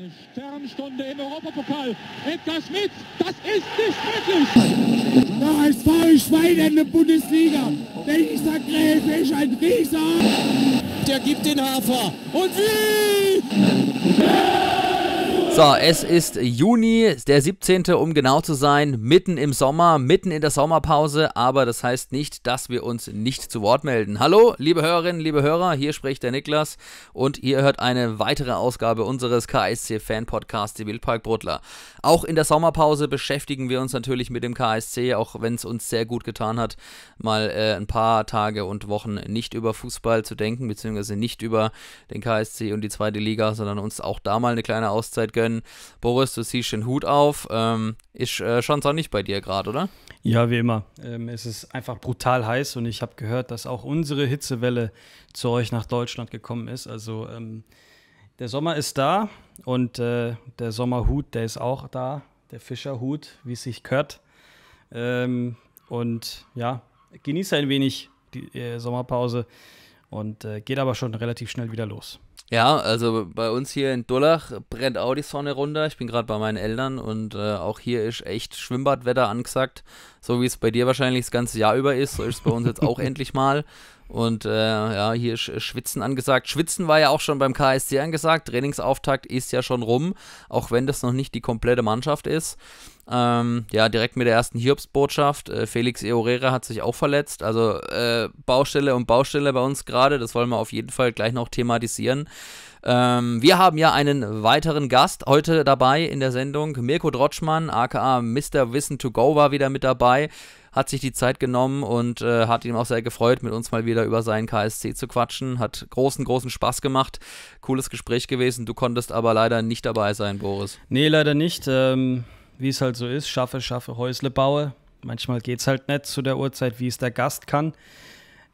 Eine Sternstunde im Europapokal. Edgar Schmidt, das ist nicht möglich. Da ist ist Schwein in der Bundesliga. Dieser Gräfe ist ein Rieser. Der gibt den Hafer. Und wie? Ja! So, es ist Juni, der 17. um genau zu sein, mitten im Sommer, mitten in der Sommerpause, aber das heißt nicht, dass wir uns nicht zu Wort melden. Hallo, liebe Hörerinnen, liebe Hörer, hier spricht der Niklas und ihr hört eine weitere Ausgabe unseres KSC Fan Podcasts, die Wildpark Bruttler. Auch in der Sommerpause beschäftigen wir uns natürlich mit dem KSC, auch wenn es uns sehr gut getan hat, mal äh, ein paar Tage und Wochen nicht über Fußball zu denken, beziehungsweise nicht über den KSC und die zweite Liga, sondern uns auch da mal eine kleine Auszeit gönnen können. Boris, du ziehst den Hut auf. Ähm, ist äh, schon sonnig bei dir gerade, oder? Ja, wie immer. Ähm, es ist einfach brutal heiß und ich habe gehört, dass auch unsere Hitzewelle zu euch nach Deutschland gekommen ist. Also ähm, der Sommer ist da und äh, der Sommerhut, der ist auch da. Der Fischerhut, wie es sich gehört. Ähm, und ja, genieße ein wenig die äh, Sommerpause und äh, geht aber schon relativ schnell wieder los. Ja, also bei uns hier in Dullach brennt auch die Sonne runter. Ich bin gerade bei meinen Eltern und äh, auch hier ist echt Schwimmbadwetter angesagt. So wie es bei dir wahrscheinlich das ganze Jahr über ist, so ist es bei uns jetzt auch endlich mal. Und äh, ja, hier ist äh, Schwitzen angesagt. Schwitzen war ja auch schon beim KSC angesagt. Trainingsauftakt ist ja schon rum, auch wenn das noch nicht die komplette Mannschaft ist. Ähm, ja, direkt mit der ersten Hiobsbotschaft. Äh, Felix Eorera hat sich auch verletzt. Also äh, Baustelle und Baustelle bei uns gerade. Das wollen wir auf jeden Fall gleich noch thematisieren. Ähm, wir haben ja einen weiteren Gast heute dabei in der Sendung. Mirko Drotschmann, aka Mr. Wissen to Go, war wieder mit dabei. Hat sich die Zeit genommen und äh, hat ihn auch sehr gefreut, mit uns mal wieder über seinen KSC zu quatschen. Hat großen, großen Spaß gemacht. Cooles Gespräch gewesen. Du konntest aber leider nicht dabei sein, Boris. Nee, leider nicht. Ähm wie es halt so ist, schaffe, schaffe, Häusle baue. Manchmal geht es halt nicht zu der Uhrzeit, wie es der Gast kann.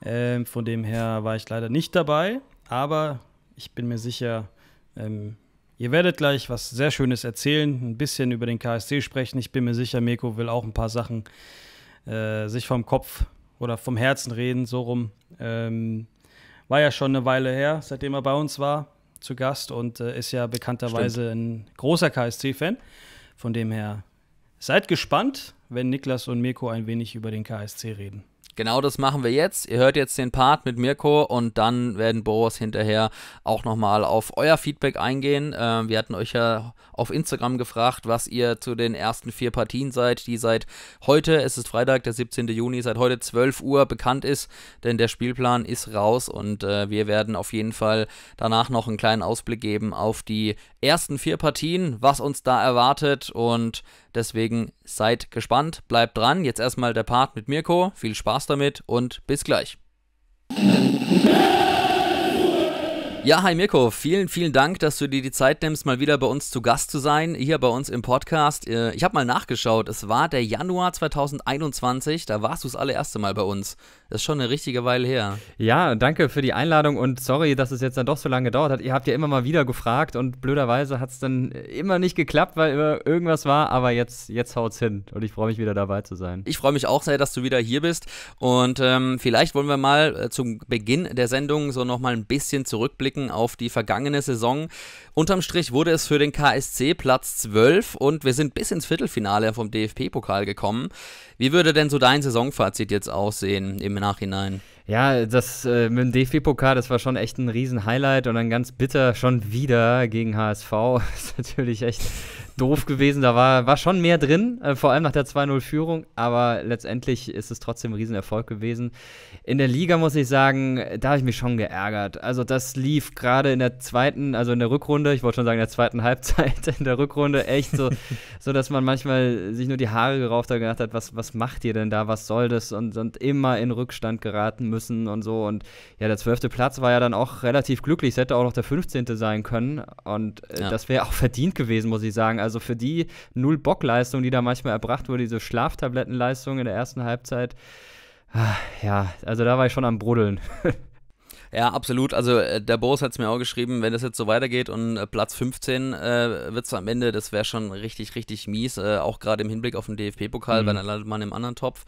Ähm, von dem her war ich leider nicht dabei, aber ich bin mir sicher, ähm, ihr werdet gleich was sehr Schönes erzählen, ein bisschen über den KSC sprechen. Ich bin mir sicher, Meko will auch ein paar Sachen äh, sich vom Kopf oder vom Herzen reden, so rum. Ähm, war ja schon eine Weile her, seitdem er bei uns war, zu Gast und äh, ist ja bekannterweise Stimmt. ein großer KSC-Fan. Von dem her, seid gespannt, wenn Niklas und Mirko ein wenig über den KSC reden. Genau das machen wir jetzt. Ihr hört jetzt den Part mit Mirko und dann werden Boris hinterher auch nochmal auf euer Feedback eingehen. Ähm, wir hatten euch ja auf Instagram gefragt, was ihr zu den ersten vier Partien seid, die seit heute, es ist Freitag, der 17. Juni, seit heute 12 Uhr bekannt ist, denn der Spielplan ist raus und äh, wir werden auf jeden Fall danach noch einen kleinen Ausblick geben auf die ersten vier Partien, was uns da erwartet und Deswegen seid gespannt, bleibt dran. Jetzt erstmal der Part mit Mirko. Viel Spaß damit und bis gleich. Ja, hi Mirko, vielen, vielen Dank, dass du dir die Zeit nimmst, mal wieder bei uns zu Gast zu sein, hier bei uns im Podcast. Äh, ich habe mal nachgeschaut, es war der Januar 2021, da warst du das allererste Mal bei uns. Das ist schon eine richtige Weile her. Ja, danke für die Einladung und sorry, dass es jetzt dann doch so lange gedauert hat. Ihr habt ja immer mal wieder gefragt und blöderweise hat es dann immer nicht geklappt, weil immer irgendwas war, aber jetzt, jetzt haut's hin und ich freue mich wieder dabei zu sein. Ich freue mich auch sehr, dass du wieder hier bist und ähm, vielleicht wollen wir mal äh, zum Beginn der Sendung so nochmal ein bisschen zurückblicken auf die vergangene Saison. Unterm Strich wurde es für den KSC Platz 12 und wir sind bis ins Viertelfinale vom dfp pokal gekommen. Wie würde denn so dein Saisonfazit jetzt aussehen im Nachhinein? Ja, das äh, mit dem DFB-Pokal, das war schon echt ein Riesen-Highlight und dann ganz bitter schon wieder gegen HSV. Das ist natürlich echt doof gewesen. Da war, war schon mehr drin, äh, vor allem nach der 2-0-Führung. Aber letztendlich ist es trotzdem ein Riesenerfolg gewesen. In der Liga muss ich sagen, da habe ich mich schon geärgert. Also, das lief gerade in der zweiten, also in der Rückrunde, ich wollte schon sagen, in der zweiten Halbzeit, in der Rückrunde echt so, so dass man manchmal sich nur die Haare gerauft hat und gedacht hat, was, was macht ihr denn da, was soll das? Und, und immer in Rückstand geraten müssen und so. Und ja, der zwölfte Platz war ja dann auch relativ glücklich. Es hätte auch noch der 15. sein können. Und äh, ja. das wäre auch verdient gewesen, muss ich sagen. Also für die null Bockleistung, die da manchmal erbracht wurde, diese Schlaftablettenleistung in der ersten Halbzeit, ah, ja, also da war ich schon am Brudeln. Ja, absolut. Also äh, der Boris hat es mir auch geschrieben, wenn das jetzt so weitergeht und äh, Platz 15 äh, wird es am Ende, das wäre schon richtig, richtig mies, äh, auch gerade im Hinblick auf den DFP-Pokal, mhm. weil dann landet man im anderen Topf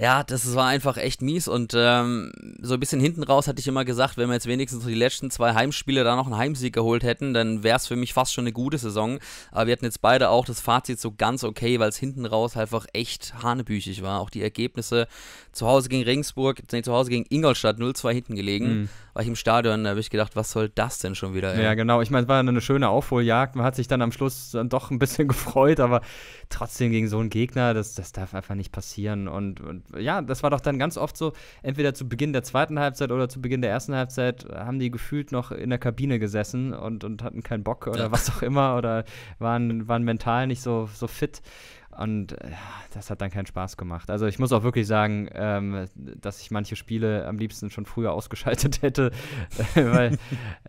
ja, das war einfach echt mies und ähm, so ein bisschen hinten raus hatte ich immer gesagt, wenn wir jetzt wenigstens die letzten zwei Heimspiele da noch einen Heimsieg geholt hätten, dann wäre es für mich fast schon eine gute Saison. Aber wir hatten jetzt beide auch das Fazit so ganz okay, weil es hinten raus einfach echt hanebüchig war. Auch die Ergebnisse zu Hause gegen Regensburg, nee, zu Hause gegen Ingolstadt 0-2 hinten gelegen. Mhm war ich im Stadion, da habe ich gedacht, was soll das denn schon wieder? Ey? Ja, genau. Ich meine, es war eine schöne Aufholjagd. Man hat sich dann am Schluss dann doch ein bisschen gefreut, aber trotzdem gegen so einen Gegner, das, das darf einfach nicht passieren. Und, und ja, das war doch dann ganz oft so, entweder zu Beginn der zweiten Halbzeit oder zu Beginn der ersten Halbzeit haben die gefühlt noch in der Kabine gesessen und, und hatten keinen Bock oder ja. was auch immer oder waren, waren mental nicht so, so fit. Und äh, ja, das hat dann keinen Spaß gemacht. Also ich muss auch wirklich sagen, ähm, dass ich manche Spiele am liebsten schon früher ausgeschaltet hätte. Äh, weil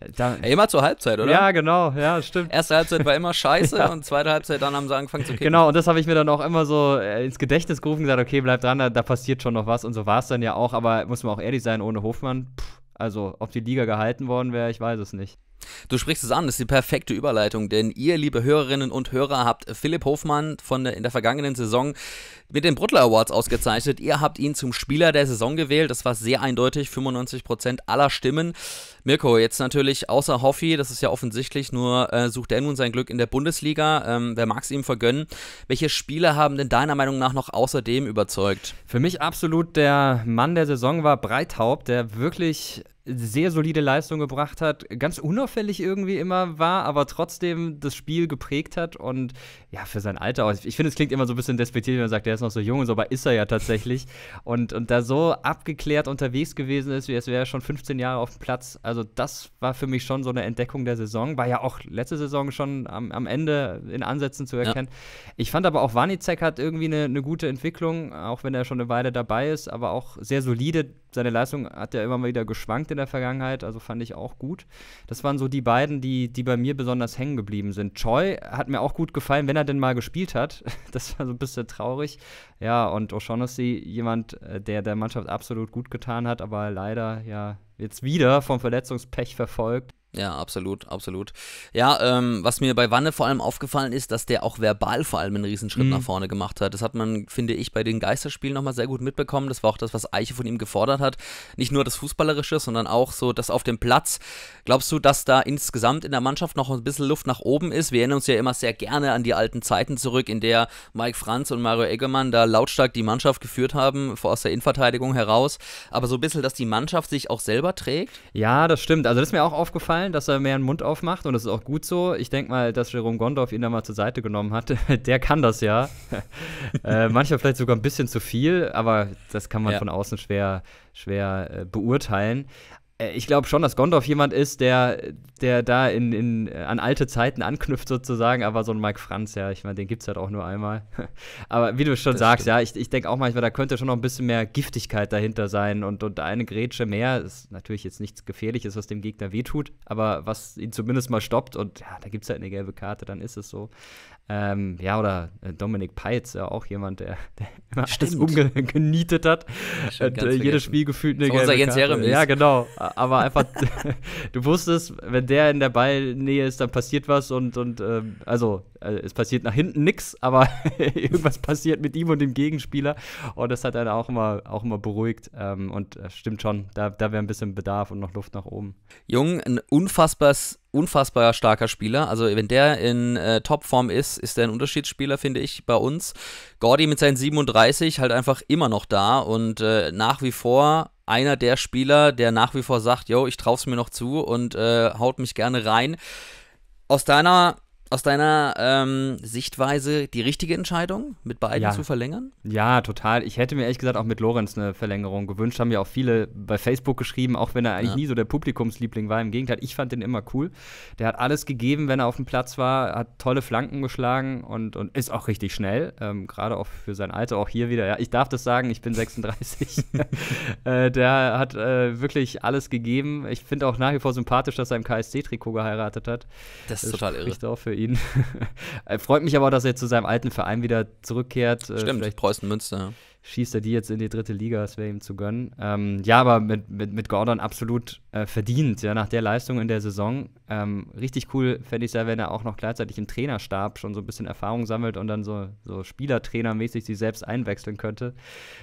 äh, da, ja, immer zur Halbzeit, oder? Ja, genau, ja, stimmt. Erste Halbzeit war immer scheiße ja. und zweite Halbzeit dann haben sie angefangen zu kicken. Genau, und das habe ich mir dann auch immer so ins Gedächtnis gerufen gesagt, okay, bleib dran, da, da passiert schon noch was. Und so war es dann ja auch, aber muss man auch ehrlich sein, ohne Hofmann, pff, also ob die Liga gehalten worden wäre, ich weiß es nicht. Du sprichst es an, das ist die perfekte Überleitung, denn ihr, liebe Hörerinnen und Hörer, habt Philipp Hofmann von der, in der vergangenen Saison mit den Bruttler Awards ausgezeichnet. Ihr habt ihn zum Spieler der Saison gewählt, das war sehr eindeutig, 95% aller Stimmen. Mirko, jetzt natürlich außer Hoffi, das ist ja offensichtlich, nur äh, sucht er nun sein Glück in der Bundesliga. Ähm, wer mag es ihm vergönnen? Welche Spieler haben denn deiner Meinung nach noch außerdem überzeugt? Für mich absolut der Mann der Saison war Breithaupt, der wirklich sehr solide Leistung gebracht hat, ganz unauffällig irgendwie immer war, aber trotzdem das Spiel geprägt hat und ja, für sein Alter auch. Ich finde, es klingt immer so ein bisschen despektiert, wenn man sagt, der ist noch so jung und so, aber ist er ja tatsächlich. Und, und da so abgeklärt unterwegs gewesen ist, wie es wäre schon 15 Jahre auf dem Platz. Also, das war für mich schon so eine Entdeckung der Saison. War ja auch letzte Saison schon am, am Ende in Ansätzen zu erkennen. Ja. Ich fand aber auch Wanizek hat irgendwie eine, eine gute Entwicklung, auch wenn er schon eine Weile dabei ist, aber auch sehr solide seine Leistung hat ja immer mal wieder geschwankt in der Vergangenheit, also fand ich auch gut. Das waren so die beiden, die, die bei mir besonders hängen geblieben sind. Choi hat mir auch gut gefallen, wenn er denn mal gespielt hat. Das war so ein bisschen traurig. Ja, und O'Shaughnessy, jemand, äh, der der Mannschaft absolut gut getan hat, aber leider ja jetzt wieder vom Verletzungspech verfolgt. Ja, absolut, absolut. Ja, ähm, was mir bei Wanne vor allem aufgefallen ist, dass der auch verbal vor allem einen Riesenschritt mhm. nach vorne gemacht hat. Das hat man, finde ich, bei den Geisterspielen nochmal sehr gut mitbekommen. Das war auch das, was Eiche von ihm gefordert hat. Nicht nur das Fußballerische, sondern auch so das auf dem Platz. Glaubst du, dass da insgesamt in der Mannschaft noch ein bisschen Luft nach oben ist? Wir erinnern uns ja immer sehr gerne an die alten Zeiten zurück, in der Mike Franz und Mario Eggemann da lautstark die Mannschaft geführt haben, aus der Innenverteidigung heraus. Aber so ein bisschen, dass die Mannschaft sich auch selber trägt? Ja, das stimmt. Also das ist mir auch aufgefallen gefallen, dass er mehr einen Mund aufmacht und das ist auch gut so. Ich denke mal, dass Jerome Gondorf ihn da mal zur Seite genommen hat. Der kann das ja. äh, manchmal vielleicht sogar ein bisschen zu viel, aber das kann man ja. von außen schwer, schwer äh, beurteilen. Äh, ich glaube schon, dass Gondorf jemand ist, der, der da in, in, äh, an alte Zeiten anknüpft sozusagen, aber so ein Mike Franz, ja, ich meine, den gibt es halt auch nur einmal. aber wie du schon das sagst, stimmt. ja, ich, ich denke auch manchmal, da könnte schon noch ein bisschen mehr Giftigkeit dahinter sein und, und eine Grätsche mehr ist natürlich jetzt nichts Gefährliches, was dem Gegner wehtut, aber was ihn zumindest mal stoppt und ja, da gibt es halt eine gelbe Karte, dann ist es so. Ähm, ja, oder äh, Dominik Peitz, ja auch jemand, der, der immer Stimmt. alles umgenietet hat. Und, äh, jedes Spiel gefühlt eine so unser Jens Ja, genau. Aber einfach, du wusstest, wenn der in der Ballnähe ist, dann passiert was und, und ähm, also äh, es passiert nach hinten nichts, aber irgendwas passiert mit ihm und dem Gegenspieler. Und das hat einen auch immer, auch immer beruhigt. Ähm, und äh, stimmt schon, da, da wäre ein bisschen Bedarf und noch Luft nach oben. Jung, ein unfassbares unfassbar starker Spieler. Also wenn der in äh, Topform ist, ist der ein Unterschiedsspieler, finde ich, bei uns. Gordy mit seinen 37 halt einfach immer noch da und äh, nach wie vor einer der Spieler, der nach wie vor sagt, yo, ich traue es mir noch zu und äh, haut mich gerne rein. Aus deiner aus deiner ähm, Sichtweise die richtige Entscheidung, mit beiden ja. zu verlängern? Ja, total. Ich hätte mir ehrlich gesagt auch mit Lorenz eine Verlängerung gewünscht. Haben ja auch viele bei Facebook geschrieben, auch wenn er eigentlich ja. nie so der Publikumsliebling war. Im Gegenteil, ich fand den immer cool. Der hat alles gegeben, wenn er auf dem Platz war, hat tolle Flanken geschlagen und, und ist auch richtig schnell. Ähm, Gerade auch für sein Alter, auch hier wieder. Ja, ich darf das sagen, ich bin 36. äh, der hat äh, wirklich alles gegeben. Ich finde auch nach wie vor sympathisch, dass er im KSC-Trikot geheiratet hat. Das ist das total irre. Auch für ihn ihn. Äh, freut mich aber, auch, dass er zu seinem alten Verein wieder zurückkehrt. Äh, Stimmt, Vielleicht Preußen Münster. Schießt er die jetzt in die dritte Liga, das wäre ihm zu gönnen. Ähm, ja, aber mit, mit, mit Gordon absolut äh, verdient, ja, nach der Leistung in der Saison. Ähm, richtig cool fände ich es ja, wenn er auch noch gleichzeitig im Trainerstab schon so ein bisschen Erfahrung sammelt und dann so, so Spielertrainermäßig sich selbst einwechseln könnte.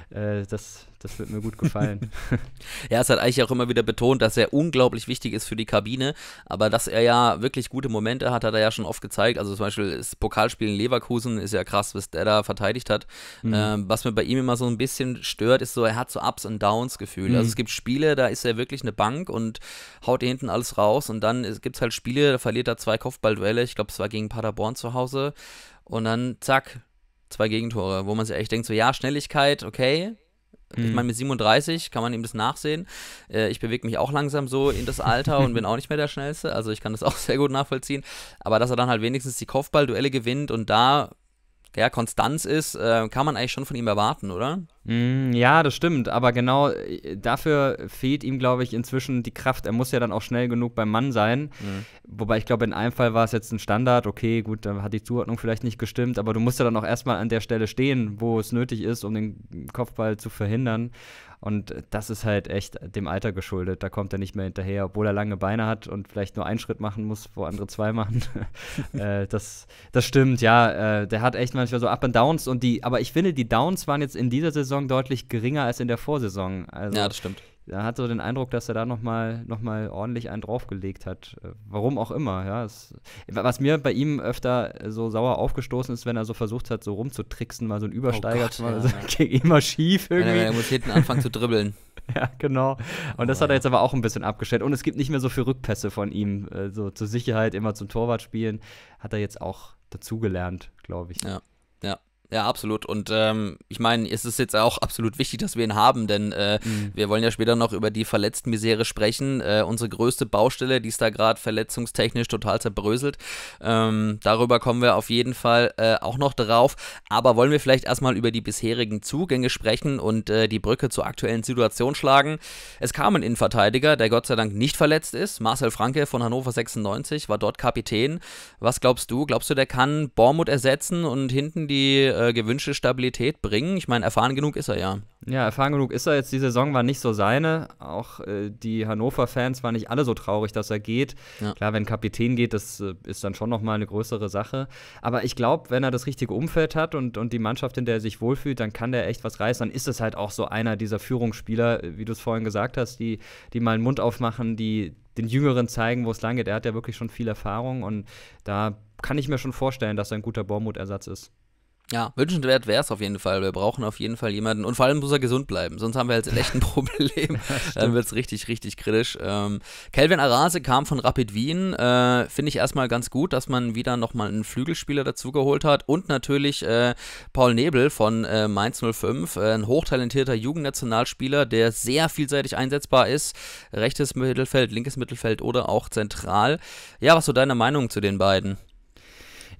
Äh, das das wird mir gut gefallen. ja, es hat eigentlich auch immer wieder betont, dass er unglaublich wichtig ist für die Kabine, aber dass er ja wirklich gute Momente hat, hat er ja schon oft gezeigt. Also zum Beispiel das Pokalspiel in Leverkusen ist ja krass, was der da verteidigt hat. Mhm. Ähm, was mir bei ihm immer so ein bisschen stört, ist so, er hat so Ups und Downs Gefühl. Also mhm. Also es gibt Spiele, da ist er wirklich eine Bank und haut hinten alles raus und dann gibt es halt Spiele, da verliert er zwei Kopfballduelle. Ich glaube, es war gegen Paderborn zu Hause und dann zack, zwei Gegentore, wo man sich echt denkt, so ja, Schnelligkeit, okay, ich meine, mhm. mit 37 kann man ihm das nachsehen. Äh, ich bewege mich auch langsam so in das Alter und bin auch nicht mehr der Schnellste. Also ich kann das auch sehr gut nachvollziehen. Aber dass er dann halt wenigstens die Kopfballduelle gewinnt und da ja, Konstanz ist, äh, kann man eigentlich schon von ihm erwarten, oder? Mm, ja, das stimmt. Aber genau äh, dafür fehlt ihm, glaube ich, inzwischen die Kraft. Er muss ja dann auch schnell genug beim Mann sein. Mhm. Wobei ich glaube, in einem Fall war es jetzt ein Standard. Okay, gut, da hat die Zuordnung vielleicht nicht gestimmt. Aber du musst ja dann auch erstmal an der Stelle stehen, wo es nötig ist, um den Kopfball zu verhindern. Und das ist halt echt dem Alter geschuldet. Da kommt er nicht mehr hinterher, obwohl er lange Beine hat und vielleicht nur einen Schritt machen muss, wo andere zwei machen. äh, das, das stimmt, ja. Äh, der hat echt manchmal so Up and Downs und die, aber ich finde, die Downs waren jetzt in dieser Saison deutlich geringer als in der Vorsaison. Also, ja, das stimmt er hat so den Eindruck, dass er da nochmal noch mal ordentlich einen draufgelegt hat. Äh, warum auch immer, ja. Es, was mir bei ihm öfter so sauer aufgestoßen ist, wenn er so versucht hat, so rumzutricksen, mal so einen Übersteiger oh zu machen, ja, ging immer schief irgendwie. Ja, er muss hinten anfangen zu dribbeln. ja, genau. Und das oh, hat er jetzt aber auch ein bisschen abgestellt. Und es gibt nicht mehr so viele Rückpässe von ihm. Äh, so also, zur Sicherheit immer zum Torwart spielen. Hat er jetzt auch dazugelernt, glaube ich. Ja, ja. Ja, absolut. Und ähm, ich meine, es ist jetzt auch absolut wichtig, dass wir ihn haben, denn äh, mhm. wir wollen ja später noch über die Verletztenmisere sprechen. Äh, unsere größte Baustelle, die ist da gerade verletzungstechnisch total zerbröselt. Ähm, darüber kommen wir auf jeden Fall äh, auch noch drauf. Aber wollen wir vielleicht erstmal über die bisherigen Zugänge sprechen und äh, die Brücke zur aktuellen Situation schlagen. Es kam ein Innenverteidiger, der Gott sei Dank nicht verletzt ist. Marcel Franke von Hannover 96 war dort Kapitän. Was glaubst du? Glaubst du, der kann Bormuth ersetzen und hinten die äh, gewünschte Stabilität bringen? Ich meine, erfahren genug ist er ja. Ja, erfahren genug ist er jetzt. Die Saison war nicht so seine. Auch äh, die Hannover-Fans waren nicht alle so traurig, dass er geht. Ja. Klar, wenn Kapitän geht, das äh, ist dann schon nochmal eine größere Sache. Aber ich glaube, wenn er das richtige Umfeld hat und, und die Mannschaft, in der er sich wohlfühlt, dann kann der echt was reißen. Dann ist es halt auch so einer dieser Führungsspieler, äh, wie du es vorhin gesagt hast, die, die mal einen Mund aufmachen, die den Jüngeren zeigen, wo es lang geht. Er hat ja wirklich schon viel Erfahrung und da kann ich mir schon vorstellen, dass er ein guter Bormuth-Ersatz ist. Ja, wünschenswert wäre es auf jeden Fall. Wir brauchen auf jeden Fall jemanden. Und vor allem muss er gesund bleiben, sonst haben wir jetzt echt ein Problem. Dann wird es richtig, richtig kritisch. Ähm, Kelvin ähm, Arase kam von Rapid Wien. Äh, Finde ich erstmal ganz gut, dass man wieder nochmal einen Flügelspieler dazugeholt hat. Und natürlich äh, Paul Nebel von äh, Mainz 05, äh, ein hochtalentierter Jugendnationalspieler, der sehr vielseitig einsetzbar ist. Rechtes Mittelfeld, linkes Mittelfeld oder auch zentral. Ja, was so deine Meinung zu den beiden?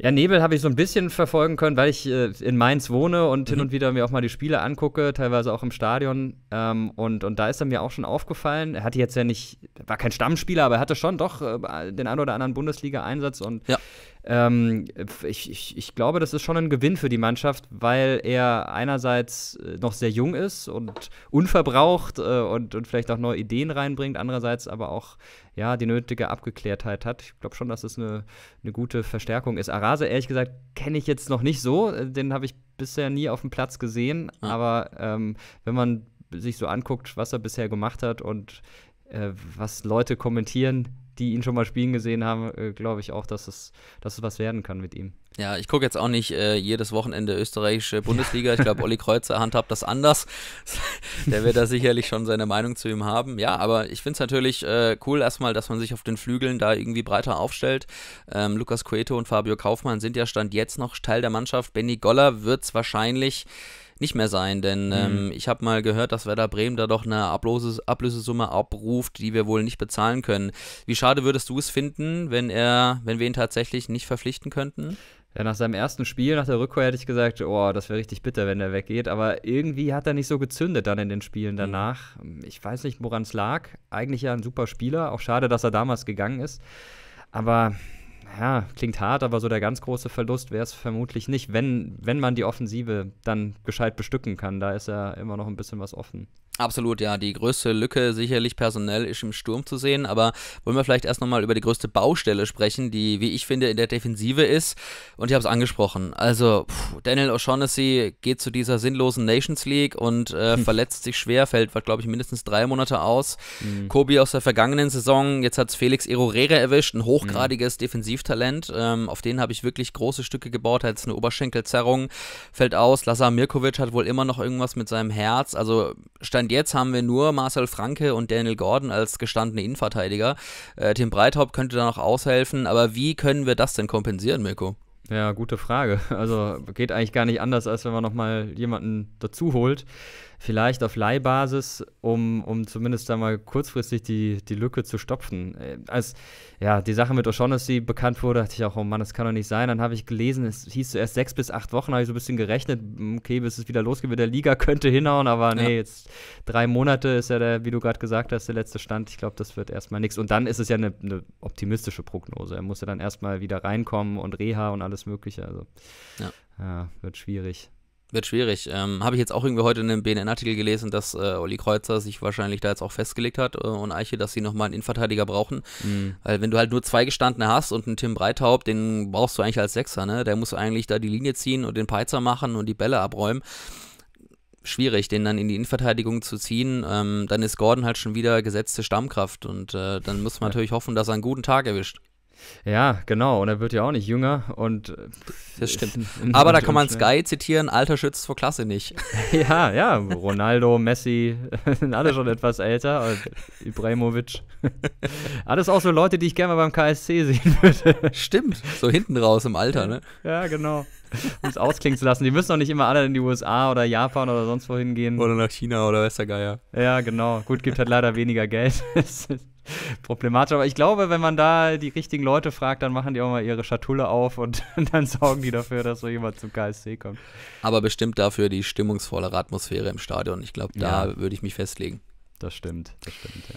Ja, Nebel habe ich so ein bisschen verfolgen können, weil ich äh, in Mainz wohne und mhm. hin und wieder mir auch mal die Spiele angucke, teilweise auch im Stadion. Ähm, und, und da ist er mir auch schon aufgefallen. Er hatte jetzt ja nicht, war kein Stammspieler, aber er hatte schon doch äh, den ein oder anderen Bundesliga-Einsatz und ja. Ähm, ich, ich, ich, glaube, das ist schon ein Gewinn für die Mannschaft, weil er einerseits äh, noch sehr jung ist und unverbraucht äh, und, und vielleicht auch neue Ideen reinbringt, andererseits aber auch ja, die nötige Abgeklärtheit hat. Ich glaube schon, dass es das eine, eine gute Verstärkung ist. Arase, ehrlich gesagt, kenne ich jetzt noch nicht so. Äh, den habe ich bisher nie auf dem Platz gesehen. Ja. Aber ähm, wenn man sich so anguckt, was er bisher gemacht hat und äh, was Leute kommentieren, die ihn schon mal spielen gesehen haben, äh, glaube ich auch, dass es, dass es was werden kann mit ihm. Ja, ich gucke jetzt auch nicht äh, jedes Wochenende österreichische Bundesliga. Ich glaube, Olli Kreuzer handhabt das anders. Der wird da sicherlich schon seine Meinung zu ihm haben. Ja, aber ich finde es natürlich äh, cool erstmal, dass man sich auf den Flügeln da irgendwie breiter aufstellt. Ähm, Lukas Cueto und Fabio Kaufmann sind ja Stand jetzt noch Teil der Mannschaft. Benny Goller wird es wahrscheinlich nicht mehr sein, denn mhm. ähm, ich habe mal gehört, dass Werder Bremen da doch eine Ablöses Ablösesumme abruft, die wir wohl nicht bezahlen können. Wie schade würdest du es finden, wenn er, wenn wir ihn tatsächlich nicht verpflichten könnten? Ja, nach seinem ersten Spiel, nach der Rückkehr, hätte ich gesagt, oh, das wäre richtig bitter, wenn er weggeht. Aber irgendwie hat er nicht so gezündet dann in den Spielen mhm. danach. Ich weiß nicht, woran es lag. Eigentlich ja ein super Spieler. Auch schade, dass er damals gegangen ist. Aber ja, klingt hart, aber so der ganz große Verlust wäre es vermutlich nicht, wenn, wenn man die Offensive dann gescheit bestücken kann. Da ist ja immer noch ein bisschen was offen. Absolut, ja. Die größte Lücke sicherlich personell ist im Sturm zu sehen, aber wollen wir vielleicht erst nochmal über die größte Baustelle sprechen, die, wie ich finde, in der Defensive ist. Und ich habe es angesprochen. Also, pff, Daniel O'Shaughnessy geht zu dieser sinnlosen Nations League und äh, hm. verletzt sich schwer, fällt, glaube ich, mindestens drei Monate aus. Mhm. Kobi aus der vergangenen Saison, jetzt hat es Felix Erorere erwischt, ein hochgradiges mhm. Defensivtalent. Ähm, auf den habe ich wirklich große Stücke gebaut, hat jetzt eine Oberschenkelzerrung, fällt aus. Lazar Mirkovic hat wohl immer noch irgendwas mit seinem Herz. Also, stand und jetzt haben wir nur Marcel Franke und Daniel Gordon als gestandene Innenverteidiger. Äh, Tim Breithaupt könnte da noch aushelfen, aber wie können wir das denn kompensieren, Mirko? Ja, gute Frage. Also geht eigentlich gar nicht anders, als wenn man nochmal jemanden dazu holt vielleicht auf Leihbasis, um, um zumindest da mal kurzfristig die, die Lücke zu stopfen. Äh, als ja, die Sache mit O'Shaughnessy bekannt wurde, dachte ich auch, oh Mann, das kann doch nicht sein. Dann habe ich gelesen, es hieß zuerst sechs bis acht Wochen, habe ich so ein bisschen gerechnet, hm, okay, bis es wieder losgeht mit der Liga, könnte hinhauen, aber nee, ja. jetzt drei Monate ist ja der, wie du gerade gesagt hast, der letzte Stand. Ich glaube, das wird erstmal nichts. Und dann ist es ja eine, eine optimistische Prognose. Er muss ja dann erstmal wieder reinkommen und Reha und alles Mögliche. Also ja. ja wird schwierig. Wird schwierig. Ähm, Habe ich jetzt auch irgendwie heute in einem BNN-Artikel gelesen, dass äh, Olli Kreuzer sich wahrscheinlich da jetzt auch festgelegt hat äh, und Eiche, dass sie nochmal einen Innenverteidiger brauchen. Mhm. Weil wenn du halt nur zwei Gestandene hast und einen Tim Breithaupt, den brauchst du eigentlich als Sechser, ne? Der muss eigentlich da die Linie ziehen und den Peizer machen und die Bälle abräumen. Schwierig, den dann in die Innenverteidigung zu ziehen. Ähm, dann ist Gordon halt schon wieder gesetzte Stammkraft und äh, dann muss man ja. natürlich hoffen, dass er einen guten Tag erwischt. Ja, genau. Und er wird ja auch nicht jünger. Und äh, das stimmt. Aber da kann man Sky zitieren: Alter schützt vor Klasse nicht. ja, ja. Ronaldo, Messi sind alle schon etwas älter. Und Ibrahimovic. Alles auch so Leute, die ich gerne mal beim KSC sehen würde. Stimmt. So hinten raus im Alter, ne? Ja, genau. Um es ausklingen zu lassen. Die müssen doch nicht immer alle in die USA oder Japan oder sonst wohin gehen. Oder nach China oder Westergeier. Ja, genau. Gut, gibt halt leider weniger Geld. problematisch. Aber ich glaube, wenn man da die richtigen Leute fragt, dann machen die auch mal ihre Schatulle auf und dann sorgen die dafür, dass so jemand zum KSC kommt. Aber bestimmt dafür die stimmungsvollere Atmosphäre im Stadion. Ich glaube, da ja. würde ich mich festlegen. Das stimmt, das stimmt, ja.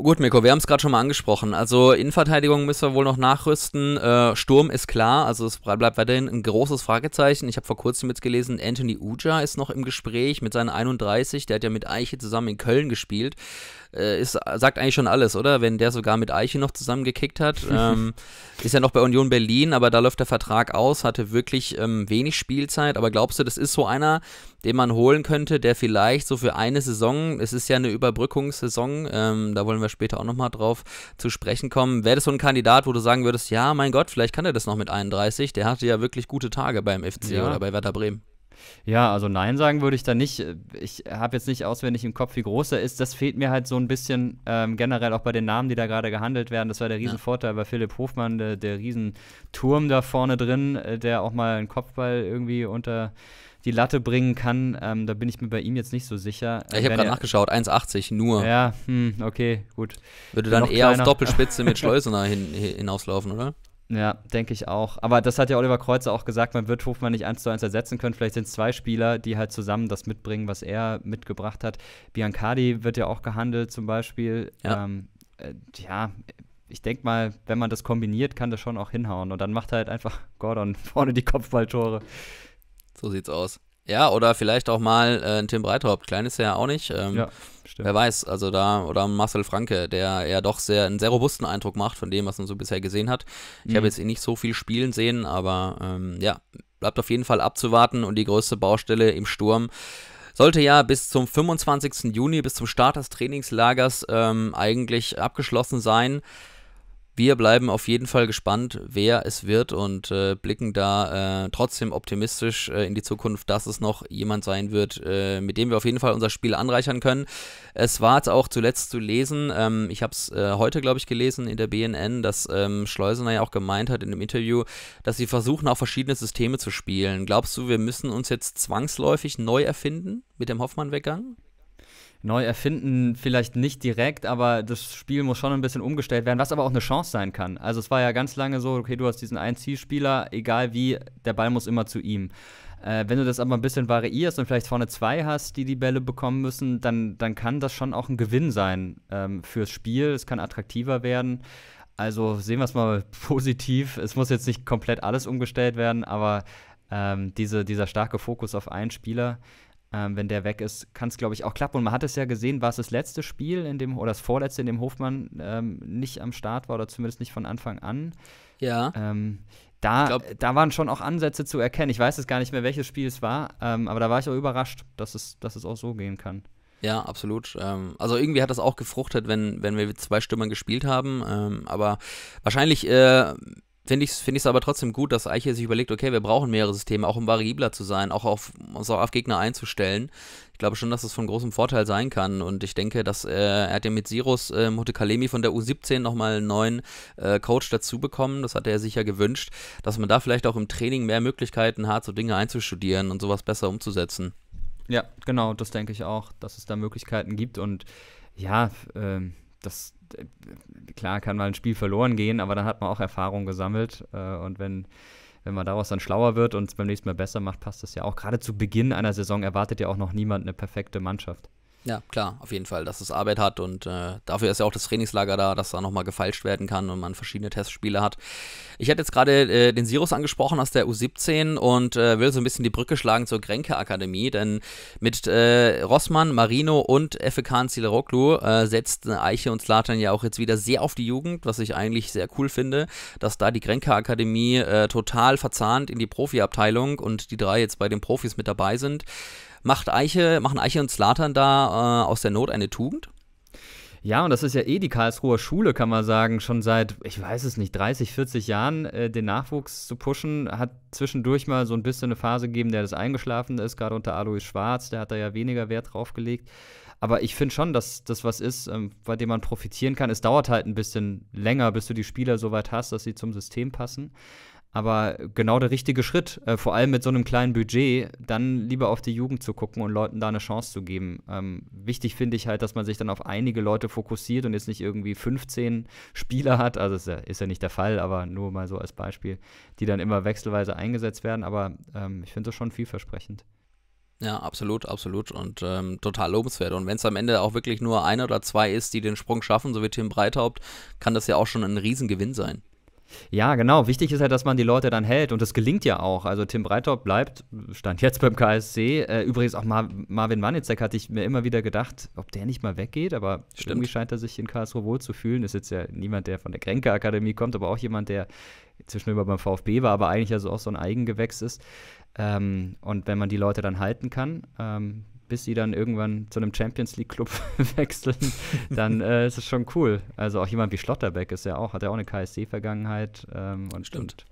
Gut, Mirko, wir haben es gerade schon mal angesprochen. Also Innenverteidigung müssen wir wohl noch nachrüsten. Äh, Sturm ist klar, also es bleibt weiterhin ein großes Fragezeichen. Ich habe vor kurzem jetzt gelesen, Anthony Uja ist noch im Gespräch mit seinen 31. Der hat ja mit Eiche zusammen in Köln gespielt äh, ist, sagt eigentlich schon alles, oder? Wenn der sogar mit Eiche noch zusammengekickt hat. ähm, ist ja noch bei Union Berlin, aber da läuft der Vertrag aus, hatte wirklich ähm, wenig Spielzeit. Aber glaubst du, das ist so einer, den man holen könnte, der vielleicht so für eine Saison, es ist ja eine Überbrückungssaison, ähm, da wollen wir später auch nochmal drauf zu sprechen kommen. Wäre das so ein Kandidat, wo du sagen würdest, ja, mein Gott, vielleicht kann er das noch mit 31, der hatte ja wirklich gute Tage beim FC ja. oder bei Werder Bremen. Ja, also nein sagen würde ich da nicht. Ich habe jetzt nicht auswendig im Kopf, wie groß er ist. Das fehlt mir halt so ein bisschen ähm, generell auch bei den Namen, die da gerade gehandelt werden. Das war der Riesenvorteil ja. bei Philipp Hofmann, der, der Riesenturm da vorne drin, äh, der auch mal einen Kopfball irgendwie unter die Latte bringen kann. Ähm, da bin ich mir bei ihm jetzt nicht so sicher. Ich habe gerade nachgeschaut, 1,80 nur. Ja, hm, okay, gut. Würde dann eher kleiner. auf Doppelspitze mit Schleusener hin, hinauslaufen, oder? Ja, denke ich auch. Aber das hat ja Oliver Kreuzer auch gesagt, man wird Hofmann nicht eins zu eins ersetzen können. Vielleicht sind es zwei Spieler, die halt zusammen das mitbringen, was er mitgebracht hat. Biancardi wird ja auch gehandelt zum Beispiel. Ja, ähm, äh, ja ich denke mal, wenn man das kombiniert, kann das schon auch hinhauen. Und dann macht halt einfach Gordon vorne die Kopfballtore. So sieht's aus. Ja, oder vielleicht auch mal äh, Tim Breithaupt. Klein ist er ja auch nicht. Ähm, ja, stimmt. Wer weiß, also da, oder Marcel Franke, der ja doch sehr, einen sehr robusten Eindruck macht von dem, was man so bisher gesehen hat. Ich mhm. habe jetzt ihn nicht so viel spielen sehen, aber ähm, ja, bleibt auf jeden Fall abzuwarten und die größte Baustelle im Sturm sollte ja bis zum 25. Juni, bis zum Start des Trainingslagers ähm, eigentlich abgeschlossen sein. Wir bleiben auf jeden Fall gespannt, wer es wird und äh, blicken da äh, trotzdem optimistisch äh, in die Zukunft, dass es noch jemand sein wird, äh, mit dem wir auf jeden Fall unser Spiel anreichern können. Es war jetzt auch zuletzt zu lesen, ähm, ich habe es äh, heute, glaube ich, gelesen in der BNN, dass ähm, Schleusener ja auch gemeint hat in einem Interview, dass sie versuchen, auch verschiedene Systeme zu spielen. Glaubst du, wir müssen uns jetzt zwangsläufig neu erfinden mit dem Hoffmann-Weggang? neu erfinden vielleicht nicht direkt, aber das Spiel muss schon ein bisschen umgestellt werden, was aber auch eine Chance sein kann. Also es war ja ganz lange so, okay, du hast diesen einen Zielspieler, egal wie, der Ball muss immer zu ihm. Äh, wenn du das aber ein bisschen variierst und vielleicht vorne zwei hast, die die Bälle bekommen müssen, dann, dann kann das schon auch ein Gewinn sein ähm, fürs Spiel. Es kann attraktiver werden. Also sehen wir es mal positiv. Es muss jetzt nicht komplett alles umgestellt werden, aber ähm, diese, dieser starke Fokus auf einen Spieler, ähm, wenn der weg ist, kann es, glaube ich, auch klappen. Und man hat es ja gesehen, war es das letzte Spiel in dem, oder das vorletzte, in dem Hofmann ähm, nicht am Start war oder zumindest nicht von Anfang an. Ja. Ähm, da, glaub, da waren schon auch Ansätze zu erkennen. Ich weiß jetzt gar nicht mehr, welches Spiel es war, ähm, aber da war ich auch überrascht, dass es, dass es auch so gehen kann. Ja, absolut. Ähm, also irgendwie hat das auch gefruchtet, wenn, wenn wir zwei Stürmern gespielt haben. Ähm, aber wahrscheinlich äh, finde ich es find aber trotzdem gut, dass Eiche sich überlegt, okay, wir brauchen mehrere Systeme, auch um variabler zu sein, auch auf, also auf Gegner einzustellen. Ich glaube schon, dass das von großem Vorteil sein kann und ich denke, dass äh, er hat ja mit Sirus äh, Motekalemi von der U17 nochmal einen neuen äh, Coach dazu bekommen, das hatte er sich ja gewünscht, dass man da vielleicht auch im Training mehr Möglichkeiten hat, so Dinge einzustudieren und sowas besser umzusetzen. Ja, genau, das denke ich auch, dass es da Möglichkeiten gibt und ja, äh, das äh, klar kann mal ein Spiel verloren gehen, aber dann hat man auch Erfahrung gesammelt. Äh, und wenn, wenn man daraus dann schlauer wird und es beim nächsten Mal besser macht, passt das ja auch. Gerade zu Beginn einer Saison erwartet ja auch noch niemand eine perfekte Mannschaft. Ja, klar, auf jeden Fall, dass es Arbeit hat und äh, dafür ist ja auch das Trainingslager da, dass da nochmal gefeilscht werden kann und man verschiedene Testspiele hat. Ich hatte jetzt gerade äh, den Sirus angesprochen aus der U17 und äh, will so ein bisschen die Brücke schlagen zur Grenke Akademie, denn mit äh, Rossmann, Marino und Efekan Zileroglu äh, setzt Eiche und Slatan ja auch jetzt wieder sehr auf die Jugend, was ich eigentlich sehr cool finde, dass da die Grenke Akademie äh, total verzahnt in die Profiabteilung und die drei jetzt bei den Profis mit dabei sind macht Eiche, machen Eiche und Slatern da äh, aus der Not eine Tugend? Ja, und das ist ja eh die Karlsruher Schule, kann man sagen, schon seit, ich weiß es nicht, 30, 40 Jahren äh, den Nachwuchs zu pushen. Hat zwischendurch mal so ein bisschen eine Phase gegeben, der das eingeschlafen ist, gerade unter Alois Schwarz, der hat da ja weniger Wert drauf gelegt. Aber ich finde schon, dass das was ist, ähm, bei dem man profitieren kann. Es dauert halt ein bisschen länger, bis du die Spieler so weit hast, dass sie zum System passen. Aber genau der richtige Schritt, äh, vor allem mit so einem kleinen Budget, dann lieber auf die Jugend zu gucken und Leuten da eine Chance zu geben. Ähm, wichtig finde ich halt, dass man sich dann auf einige Leute fokussiert und jetzt nicht irgendwie 15 Spieler hat, also ist ja, ist ja nicht der Fall, aber nur mal so als Beispiel, die dann immer wechselweise eingesetzt werden. Aber ähm, ich finde das schon vielversprechend. Ja, absolut, absolut und ähm, total lobenswert. Und wenn es am Ende auch wirklich nur ein oder zwei ist, die den Sprung schaffen, so wie Tim Breithaupt, kann das ja auch schon ein Riesengewinn sein. Ja, genau. Wichtig ist halt, dass man die Leute dann hält und das gelingt ja auch. Also Tim Breitop bleibt, stand jetzt beim KSC. Äh, übrigens auch Mar Marvin Wanitzek hatte ich mir immer wieder gedacht, ob der nicht mal weggeht, aber Stimmt. irgendwie scheint er sich in Karlsruhe wohl zu fühlen. Ist jetzt ja niemand, der von der Kränke Akademie kommt, aber auch jemand, der zwischendurch beim VfB war, aber eigentlich also auch so ein Eigengewächs ist. Ähm, und wenn man die Leute dann halten kann, ähm, bis sie dann irgendwann zu einem Champions League Club wechseln, dann äh, ist es schon cool. Also auch jemand wie Schlotterbeck ist ja auch, hat ja auch eine KSC-Vergangenheit ähm, und, und,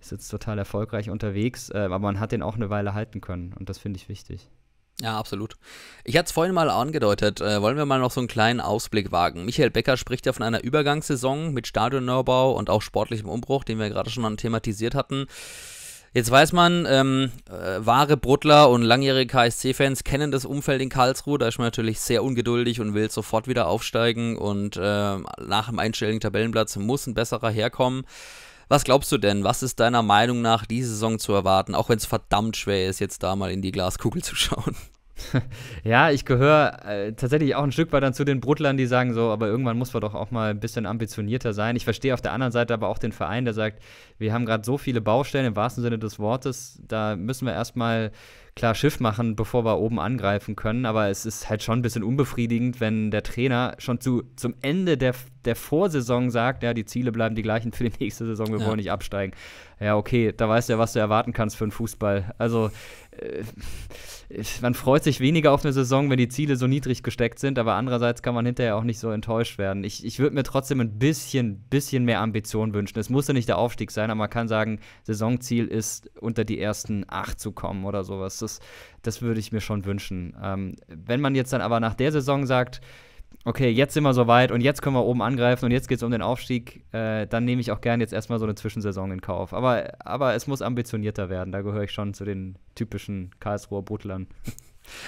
ist jetzt total erfolgreich unterwegs, äh, aber man hat den auch eine Weile halten können und das finde ich wichtig. Ja, absolut. Ich hatte es vorhin mal angedeutet, äh, wollen wir mal noch so einen kleinen Ausblick wagen. Michael Becker spricht ja von einer Übergangssaison mit Stadionneubau und auch sportlichem Umbruch, den wir gerade schon thematisiert hatten. Jetzt weiß man, ähm, äh, wahre Bruttler und langjährige KSC-Fans kennen das Umfeld in Karlsruhe. Da ist man natürlich sehr ungeduldig und will sofort wieder aufsteigen. Und äh, nach dem einstelligen Tabellenplatz muss ein besserer herkommen. Was glaubst du denn? Was ist deiner Meinung nach diese Saison zu erwarten? Auch wenn es verdammt schwer ist, jetzt da mal in die Glaskugel zu schauen. Ja, ich gehöre äh, tatsächlich auch ein Stück weit dann zu den Bruttlern, die sagen so, aber irgendwann muss man doch auch mal ein bisschen ambitionierter sein. Ich verstehe auf der anderen Seite aber auch den Verein, der sagt, wir haben gerade so viele Baustellen im wahrsten Sinne des Wortes, da müssen wir erstmal klar Schiff machen, bevor wir oben angreifen können. Aber es ist halt schon ein bisschen unbefriedigend, wenn der Trainer schon zu, zum Ende der, der Vorsaison sagt, ja, die Ziele bleiben die gleichen für die nächste Saison, wir ja. wollen nicht absteigen. Ja, okay, da weißt du ja, was du erwarten kannst für einen Fußball. Also äh, äh, man freut sich weniger auf eine Saison, wenn die Ziele so niedrig gesteckt sind, aber andererseits kann man hinterher auch nicht so enttäuscht werden. Ich, ich würde mir trotzdem ein bisschen, bisschen mehr Ambition wünschen. Es muss ja nicht der Aufstieg sein, aber man kann sagen, Saisonziel ist, unter die ersten acht zu kommen oder sowas. Das, das würde ich mir schon wünschen. Ähm, wenn man jetzt dann aber nach der Saison sagt, okay, jetzt sind wir soweit und jetzt können wir oben angreifen und jetzt geht es um den Aufstieg, äh, dann nehme ich auch gerne jetzt erstmal so eine Zwischensaison in Kauf. Aber, aber es muss ambitionierter werden. Da gehöre ich schon zu den typischen Karlsruher Butlern.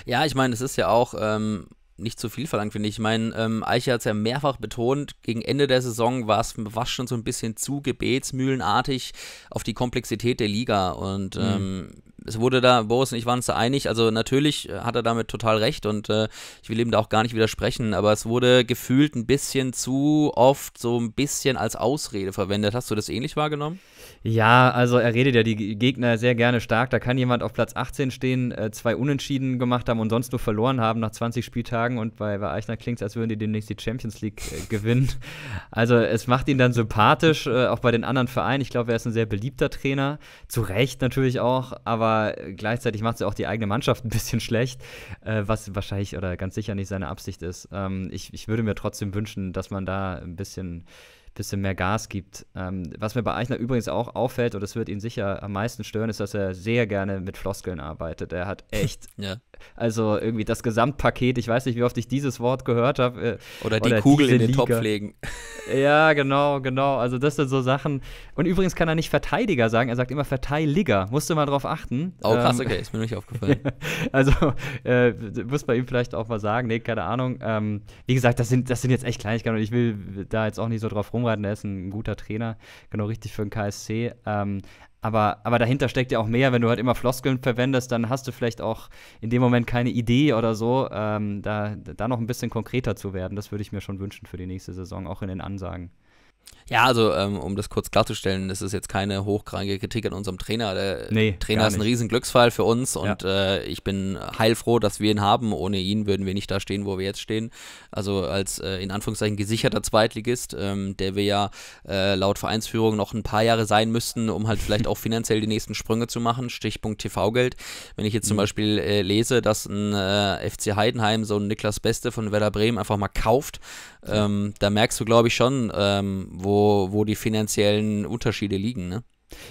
Ja, ich meine, es ist ja auch ähm, nicht zu viel verlangt, finde ich. Ich meine, ähm, Eiche hat es ja mehrfach betont, gegen Ende der Saison war es fast schon so ein bisschen zu gebetsmühlenartig auf die Komplexität der Liga. Und mhm. ähm, es wurde da, Boris und ich waren uns da einig, also natürlich äh, hat er damit total recht und äh, ich will ihm da auch gar nicht widersprechen, aber es wurde gefühlt ein bisschen zu oft so ein bisschen als Ausrede verwendet. Hast du das ähnlich wahrgenommen? Ja, also er redet ja die Gegner sehr gerne stark. Da kann jemand auf Platz 18 stehen, äh, zwei Unentschieden gemacht haben und sonst nur verloren haben nach 20 Spieltagen. Und bei, bei Eichner klingt es, als würden die demnächst die Champions League äh, gewinnen. Also es macht ihn dann sympathisch, äh, auch bei den anderen Vereinen. Ich glaube, er ist ein sehr beliebter Trainer. Zu Recht natürlich auch, aber gleichzeitig macht es ja auch die eigene Mannschaft ein bisschen schlecht, äh, was wahrscheinlich oder ganz sicher nicht seine Absicht ist. Ähm, ich, ich würde mir trotzdem wünschen, dass man da ein bisschen bisschen mehr Gas gibt. Ähm, was mir bei Eichner übrigens auch auffällt, und das wird ihn sicher am meisten stören, ist, dass er sehr gerne mit Floskeln arbeitet. Er hat echt, ja. also irgendwie das Gesamtpaket, ich weiß nicht, wie oft ich dieses Wort gehört habe. Äh, oder die oder Kugel in den Liga. Topf legen. Ja, genau, genau. Also das sind so Sachen. Und übrigens kann er nicht Verteidiger sagen, er sagt immer Verteidiger. Musst du mal drauf achten. Oh krass, ähm, okay, ist mir nicht aufgefallen. also äh, muss man ihm vielleicht auch mal sagen, nee, keine Ahnung. Ähm, wie gesagt, das sind, das sind jetzt echt Kleinigkeiten und ich will da jetzt auch nicht so drauf rum Baumgarten, der ist ein guter Trainer, genau richtig für den KSC. Ähm, aber, aber dahinter steckt ja auch mehr, wenn du halt immer Floskeln verwendest, dann hast du vielleicht auch in dem Moment keine Idee oder so, ähm, da, da noch ein bisschen konkreter zu werden. Das würde ich mir schon wünschen für die nächste Saison, auch in den Ansagen. Ja, also ähm, um das kurz klarzustellen, das ist jetzt keine hochkranke Kritik an unserem Trainer. Der nee, Trainer ist ein riesen Glücksfall für uns und ja. äh, ich bin heilfroh, dass wir ihn haben. Ohne ihn würden wir nicht da stehen, wo wir jetzt stehen. Also als äh, in Anführungszeichen gesicherter Zweitligist, ähm, der wir ja äh, laut Vereinsführung noch ein paar Jahre sein müssten, um halt vielleicht auch finanziell die nächsten Sprünge zu machen. Stichpunkt TV-Geld. Wenn ich jetzt zum mhm. Beispiel äh, lese, dass ein äh, FC Heidenheim so einen Niklas Beste von Werder Bremen einfach mal kauft, ähm, da merkst du, glaube ich, schon, ähm, wo wo, die finanziellen Unterschiede liegen, ne?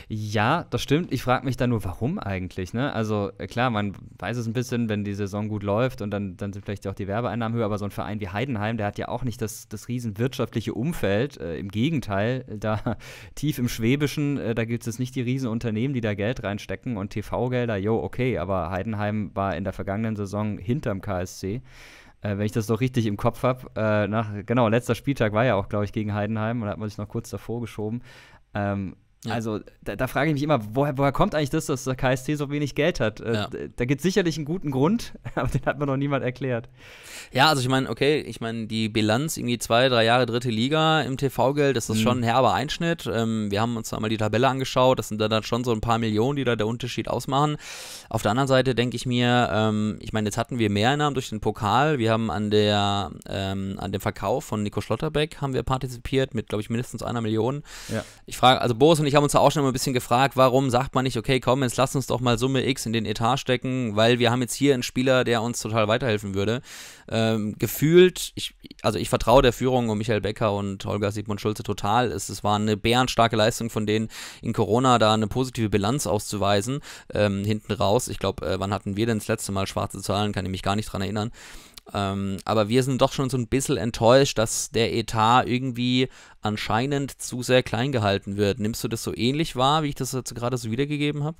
Ja, das stimmt. Ich frage mich da nur, warum eigentlich? Ne? Also äh, klar, man weiß es ein bisschen, wenn die Saison gut läuft und dann, dann sind vielleicht auch die Werbeeinnahmen höher, aber so ein Verein wie Heidenheim, der hat ja auch nicht das, das riesen wirtschaftliche Umfeld. Äh, Im Gegenteil, äh, da tief im Schwäbischen, äh, da gibt es nicht die riesen Unternehmen, die da Geld reinstecken und TV-Gelder, jo, okay, aber Heidenheim war in der vergangenen Saison hinterm KSC äh, wenn ich das noch richtig im Kopf habe. Äh, genau, letzter Spieltag war ja auch, glaube ich, gegen Heidenheim und da hat man sich noch kurz davor geschoben. Ähm, ja. Also da, da, frage ich mich immer, woher, woher, kommt eigentlich das, dass der KST so wenig Geld hat? Äh, ja. Da gibt es sicherlich einen guten Grund, aber den hat mir noch niemand erklärt. Ja, also ich meine, okay, ich meine, die Bilanz, irgendwie zwei, drei Jahre dritte Liga im TV-Geld, das ist mhm. schon ein herber Einschnitt. Ähm, wir haben uns einmal die Tabelle angeschaut, das sind dann halt schon so ein paar Millionen, die da der Unterschied ausmachen. Auf der anderen Seite denke ich mir, ähm, ich meine, jetzt hatten wir Mehreinnahmen durch den Pokal, wir haben an, der, ähm, an dem Verkauf von Nico Schlotterbeck haben wir partizipiert mit, glaube ich, mindestens einer Million. Ja. Ich frage, also Boris und ich ich habe uns auch schon immer ein bisschen gefragt, warum sagt man nicht, okay, komm, jetzt lass uns doch mal Summe X in den Etat stecken, weil wir haben jetzt hier einen Spieler, der uns total weiterhelfen würde. Ähm, gefühlt, ich, also ich vertraue der Führung um Michael Becker und Holger Sigmund Schulze total. Es, es war eine bärenstarke Leistung von denen in Corona, da eine positive Bilanz auszuweisen. Ähm, hinten raus, ich glaube, äh, wann hatten wir denn das letzte Mal schwarze Zahlen? Kann ich mich gar nicht dran erinnern. Ähm, aber wir sind doch schon so ein bisschen enttäuscht, dass der Etat irgendwie anscheinend zu sehr klein gehalten wird. Nimmst du das so ähnlich wahr, wie ich das jetzt gerade so wiedergegeben habe?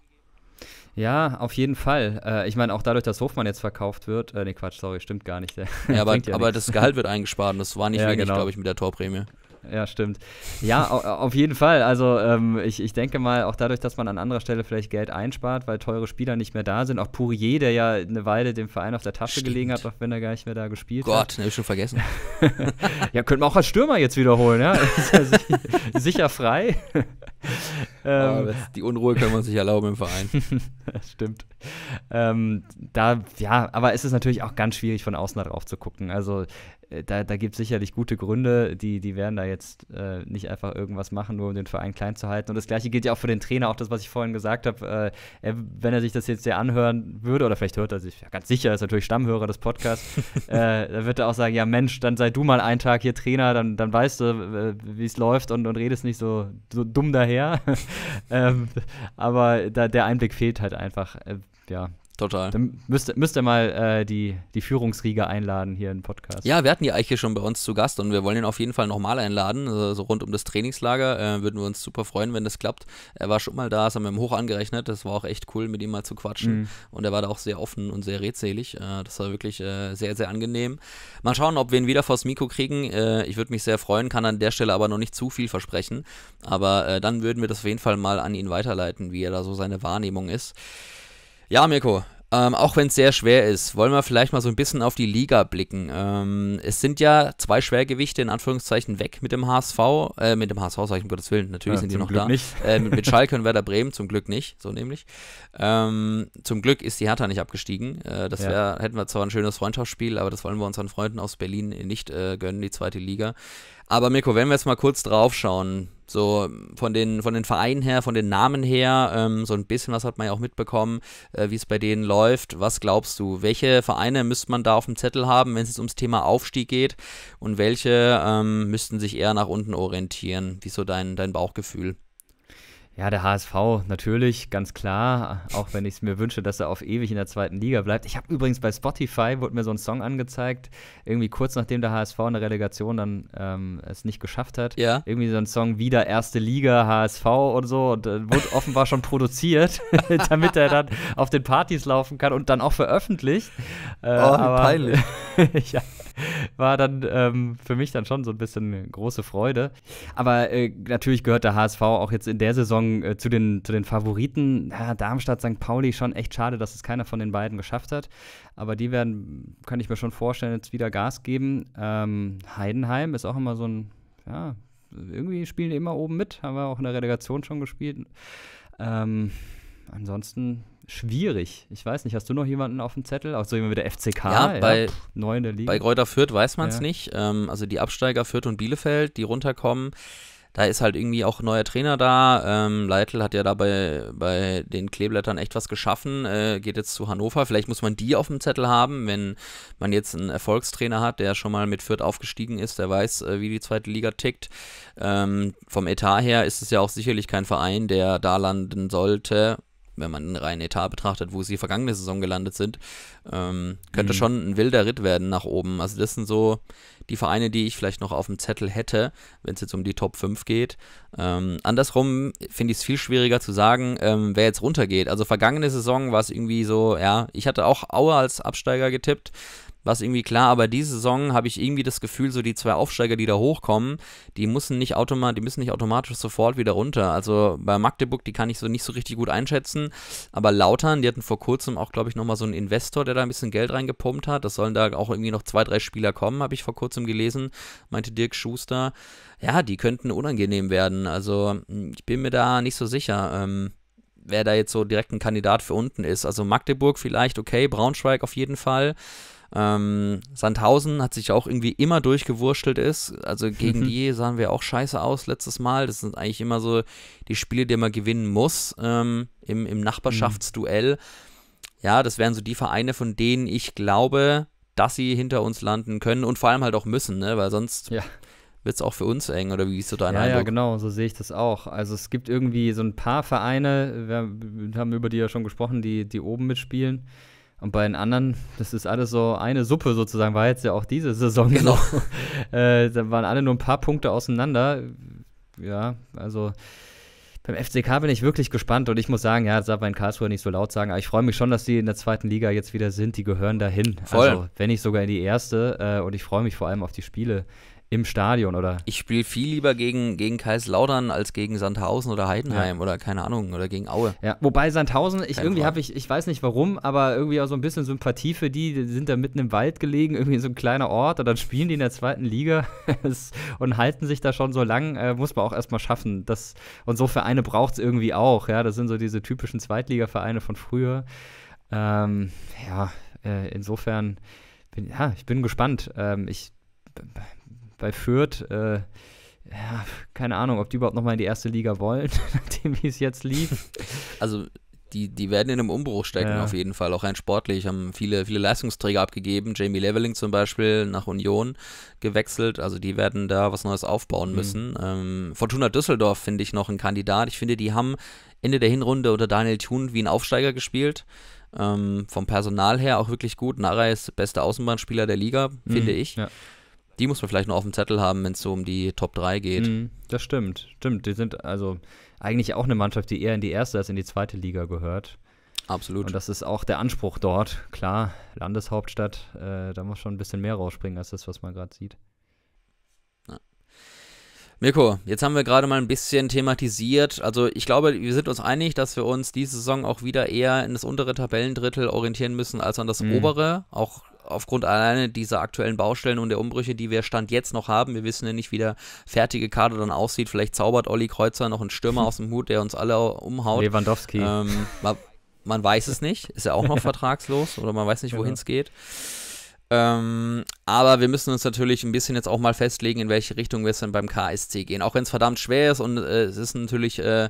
Ja, auf jeden Fall. Äh, ich meine, auch dadurch, dass Hofmann jetzt verkauft wird. Äh, ne, Quatsch, sorry, stimmt gar nicht. ja, aber, ja aber das Gehalt wird eingespart und das war nicht ja, wenig, genau. glaube ich, mit der Torprämie ja, stimmt. Ja, auf jeden Fall. Also ähm, ich, ich denke mal, auch dadurch, dass man an anderer Stelle vielleicht Geld einspart, weil teure Spieler nicht mehr da sind. Auch Pourier, der ja eine Weile dem Verein auf der Tasche stimmt. gelegen hat, auch wenn er gar nicht mehr da gespielt Gott, hat. Gott, den ich schon vergessen. ja, könnte man auch als Stürmer jetzt wiederholen, ja? sicher frei. Ähm, die Unruhe können wir uns nicht erlauben im Verein. stimmt. Ähm, da, ja, aber es ist natürlich auch ganz schwierig, von außen darauf zu gucken. Also äh, da, da gibt es sicherlich gute Gründe, die, die werden da jetzt äh, nicht einfach irgendwas machen, nur um den Verein klein zu halten. Und das gleiche gilt ja auch für den Trainer, auch das, was ich vorhin gesagt habe. Äh, wenn er sich das jetzt sehr anhören würde, oder vielleicht hört er sich, ja, ganz sicher, ist natürlich Stammhörer des Podcasts, äh, dann wird er auch sagen, ja Mensch, dann sei du mal einen Tag hier Trainer, dann, dann weißt du, äh, wie es läuft und, und redest nicht so, so dumm daher. ähm, aber da, der Einblick fehlt halt einfach. Äh, ja, Total. Dann müsst, müsst ihr mal äh, die, die Führungsriege einladen hier im Podcast. Ja, wir hatten die Eiche schon bei uns zu Gast und wir wollen ihn auf jeden Fall nochmal einladen. Also so rund um das Trainingslager äh, würden wir uns super freuen, wenn das klappt. Er war schon mal da, das haben wir ihm hoch angerechnet. Das war auch echt cool, mit ihm mal zu quatschen. Mhm. Und er war da auch sehr offen und sehr redselig. Äh, das war wirklich äh, sehr, sehr angenehm. Mal schauen, ob wir ihn wieder vors Mikro kriegen. Äh, ich würde mich sehr freuen, kann an der Stelle aber noch nicht zu viel versprechen. Aber äh, dann würden wir das auf jeden Fall mal an ihn weiterleiten, wie er da so seine Wahrnehmung ist. Ja, Mirko, ähm, auch wenn es sehr schwer ist, wollen wir vielleicht mal so ein bisschen auf die Liga blicken. Ähm, es sind ja zwei Schwergewichte in Anführungszeichen weg mit dem HSV, äh, mit dem HSV, sag ich um Gottes Willen, natürlich ja, sind die noch Glück da. Äh, mit, mit, Schalke und Werder Bremen zum Glück nicht, so nämlich. Ähm, zum Glück ist die Hertha nicht abgestiegen. Äh, das wär, ja. hätten wir zwar ein schönes Freundschaftsspiel, aber das wollen wir unseren Freunden aus Berlin nicht äh, gönnen, die zweite Liga. Aber Mirko, wenn wir jetzt mal kurz draufschauen, so von den, von den Vereinen her, von den Namen her, ähm, so ein bisschen was hat man ja auch mitbekommen, äh, wie es bei denen läuft. Was glaubst du, welche Vereine müsste man da auf dem Zettel haben, wenn es jetzt ums Thema Aufstieg geht und welche ähm, müssten sich eher nach unten orientieren? Wie ist so dein, dein Bauchgefühl? Ja, der HSV natürlich, ganz klar. Auch wenn ich es mir wünsche, dass er auf ewig in der zweiten Liga bleibt. Ich habe übrigens bei Spotify, wurde mir so ein Song angezeigt, irgendwie kurz nachdem der HSV in der Relegation dann ähm, es nicht geschafft hat. Ja. Irgendwie so ein Song, wieder erste Liga, HSV und so. Und äh, wurde offenbar schon produziert, damit er dann auf den Partys laufen kann und dann auch veröffentlicht. Äh, oh, aber, peinlich. ja. war dann ähm, für mich dann schon so ein bisschen große Freude. Aber äh, natürlich gehört der HSV auch jetzt in der Saison äh, zu, den, zu den Favoriten. Ja, Darmstadt, St. Pauli, schon echt schade, dass es keiner von den beiden geschafft hat. Aber die werden, kann ich mir schon vorstellen, jetzt wieder Gas geben. Ähm, Heidenheim ist auch immer so ein, ja, irgendwie spielen die immer oben mit. Haben wir auch in der Relegation schon gespielt. Ähm, ansonsten schwierig. Ich weiß nicht, hast du noch jemanden auf dem Zettel? Auch so jemand wie der FCK? Ja, bei, ja, neune Liga. bei Kräuter Fürth weiß man es ja. nicht. Ähm, also die Absteiger Fürth und Bielefeld, die runterkommen. Da ist halt irgendwie auch ein neuer Trainer da. Ähm, Leitl hat ja da bei, bei den Kleeblättern echt was geschaffen. Äh, geht jetzt zu Hannover. Vielleicht muss man die auf dem Zettel haben, wenn man jetzt einen Erfolgstrainer hat, der schon mal mit Fürth aufgestiegen ist, der weiß, äh, wie die zweite Liga tickt. Ähm, vom Etat her ist es ja auch sicherlich kein Verein, der da landen sollte, wenn man den reinen Etat betrachtet, wo sie vergangene Saison gelandet sind, ähm, könnte mhm. schon ein wilder Ritt werden nach oben. Also das sind so die Vereine, die ich vielleicht noch auf dem Zettel hätte, wenn es jetzt um die Top 5 geht. Ähm, andersrum finde ich es viel schwieriger zu sagen, ähm, wer jetzt runtergeht. Also vergangene Saison war es irgendwie so, ja, ich hatte auch Aue als Absteiger getippt was irgendwie klar, aber diese Saison habe ich irgendwie das Gefühl, so die zwei Aufsteiger, die da hochkommen, die müssen nicht automatisch, die müssen nicht automatisch sofort wieder runter. Also bei Magdeburg, die kann ich so nicht so richtig gut einschätzen, aber Lautern, die hatten vor kurzem auch, glaube ich, nochmal so einen Investor, der da ein bisschen Geld reingepumpt hat. Das sollen da auch irgendwie noch zwei, drei Spieler kommen, habe ich vor kurzem gelesen, meinte Dirk Schuster. Ja, die könnten unangenehm werden. Also hm, ich bin mir da nicht so sicher. Ähm, wer da jetzt so direkt ein Kandidat für unten ist. Also Magdeburg vielleicht, okay, Braunschweig auf jeden Fall. Ähm, Sandhausen hat sich auch irgendwie immer durchgewurschtelt ist. Also gegen mhm. die sahen wir auch scheiße aus letztes Mal. Das sind eigentlich immer so die Spiele, die man gewinnen muss ähm, im, im Nachbarschaftsduell. Ja, das wären so die Vereine, von denen ich glaube, dass sie hinter uns landen können und vor allem halt auch müssen, ne? weil sonst ja. wird es auch für uns eng. Oder wie ist so dein ja, Eindruck? Ja, genau, so sehe ich das auch. Also es gibt irgendwie so ein paar Vereine, wir haben über die ja schon gesprochen, die, die oben mitspielen. Und bei den anderen, das ist alles so eine Suppe sozusagen, war jetzt ja auch diese Saison genau. so. Äh, da waren alle nur ein paar Punkte auseinander. Ja, also beim FCK bin ich wirklich gespannt und ich muss sagen, ja, das darf man in Karlsruhe nicht so laut sagen, aber ich freue mich schon, dass die in der zweiten Liga jetzt wieder sind. Die gehören dahin. Voll. Also, wenn nicht sogar in die erste. Äh, und ich freue mich vor allem auf die Spiele, im Stadion, oder? Ich spiele viel lieber gegen, gegen Kaiserslautern als gegen Sandhausen oder Heidenheim ja. oder keine Ahnung oder gegen Aue. Ja, wobei Sandhausen, ich Kein irgendwie habe ich, ich weiß nicht warum, aber irgendwie auch so ein bisschen Sympathie für die, die sind da mitten im Wald gelegen, irgendwie in so einem kleinen Ort und dann spielen die in der zweiten Liga und halten sich da schon so lang, äh, muss man auch erstmal schaffen. Das, und so Vereine braucht es irgendwie auch, ja. Das sind so diese typischen Zweitliga-Vereine von früher. Ähm, ja, äh, insofern bin, ja, ich bin gespannt. Ähm, ich bei Fürth. Äh, ja, keine Ahnung, ob die überhaupt nochmal in die erste Liga wollen, nachdem wie es jetzt lief. Also die, die werden in einem Umbruch stecken, ja. auf jeden Fall. Auch rein sportlich haben viele, viele Leistungsträger abgegeben. Jamie Leveling zum Beispiel nach Union gewechselt. Also die werden da was Neues aufbauen mhm. müssen. Mhm. Ähm, Fortuna Düsseldorf finde ich noch ein Kandidat. Ich finde, die haben Ende der Hinrunde unter Daniel Thun wie ein Aufsteiger gespielt. Ähm, vom Personal her auch wirklich gut. Nara ist der beste Außenbahnspieler der Liga, mhm. finde ich. Ja. Die muss man vielleicht noch auf dem Zettel haben, wenn es so um die Top 3 geht. Mhm, das stimmt, stimmt. Die sind also eigentlich auch eine Mannschaft, die eher in die erste als in die zweite Liga gehört. Absolut. Und das ist auch der Anspruch dort. Klar, Landeshauptstadt, äh, da muss schon ein bisschen mehr rausspringen als das, was man gerade sieht. Ja. Mirko, jetzt haben wir gerade mal ein bisschen thematisiert. Also ich glaube, wir sind uns einig, dass wir uns diese Saison auch wieder eher in das untere Tabellendrittel orientieren müssen als an das mhm. obere. Auch aufgrund alleine dieser aktuellen Baustellen und der Umbrüche, die wir Stand jetzt noch haben. Wir wissen ja nicht, wie der fertige Kader dann aussieht. Vielleicht zaubert Olli Kreuzer noch einen Stürmer aus dem Hut, der uns alle umhaut. Lewandowski. Ähm, man, man, weiß es nicht. Ist er auch noch vertragslos oder man weiß nicht, wohin es genau. geht. Ähm, aber wir müssen uns natürlich ein bisschen jetzt auch mal festlegen, in welche Richtung wir es denn beim KSC gehen. Auch wenn es verdammt schwer ist und äh, es ist natürlich äh, äh,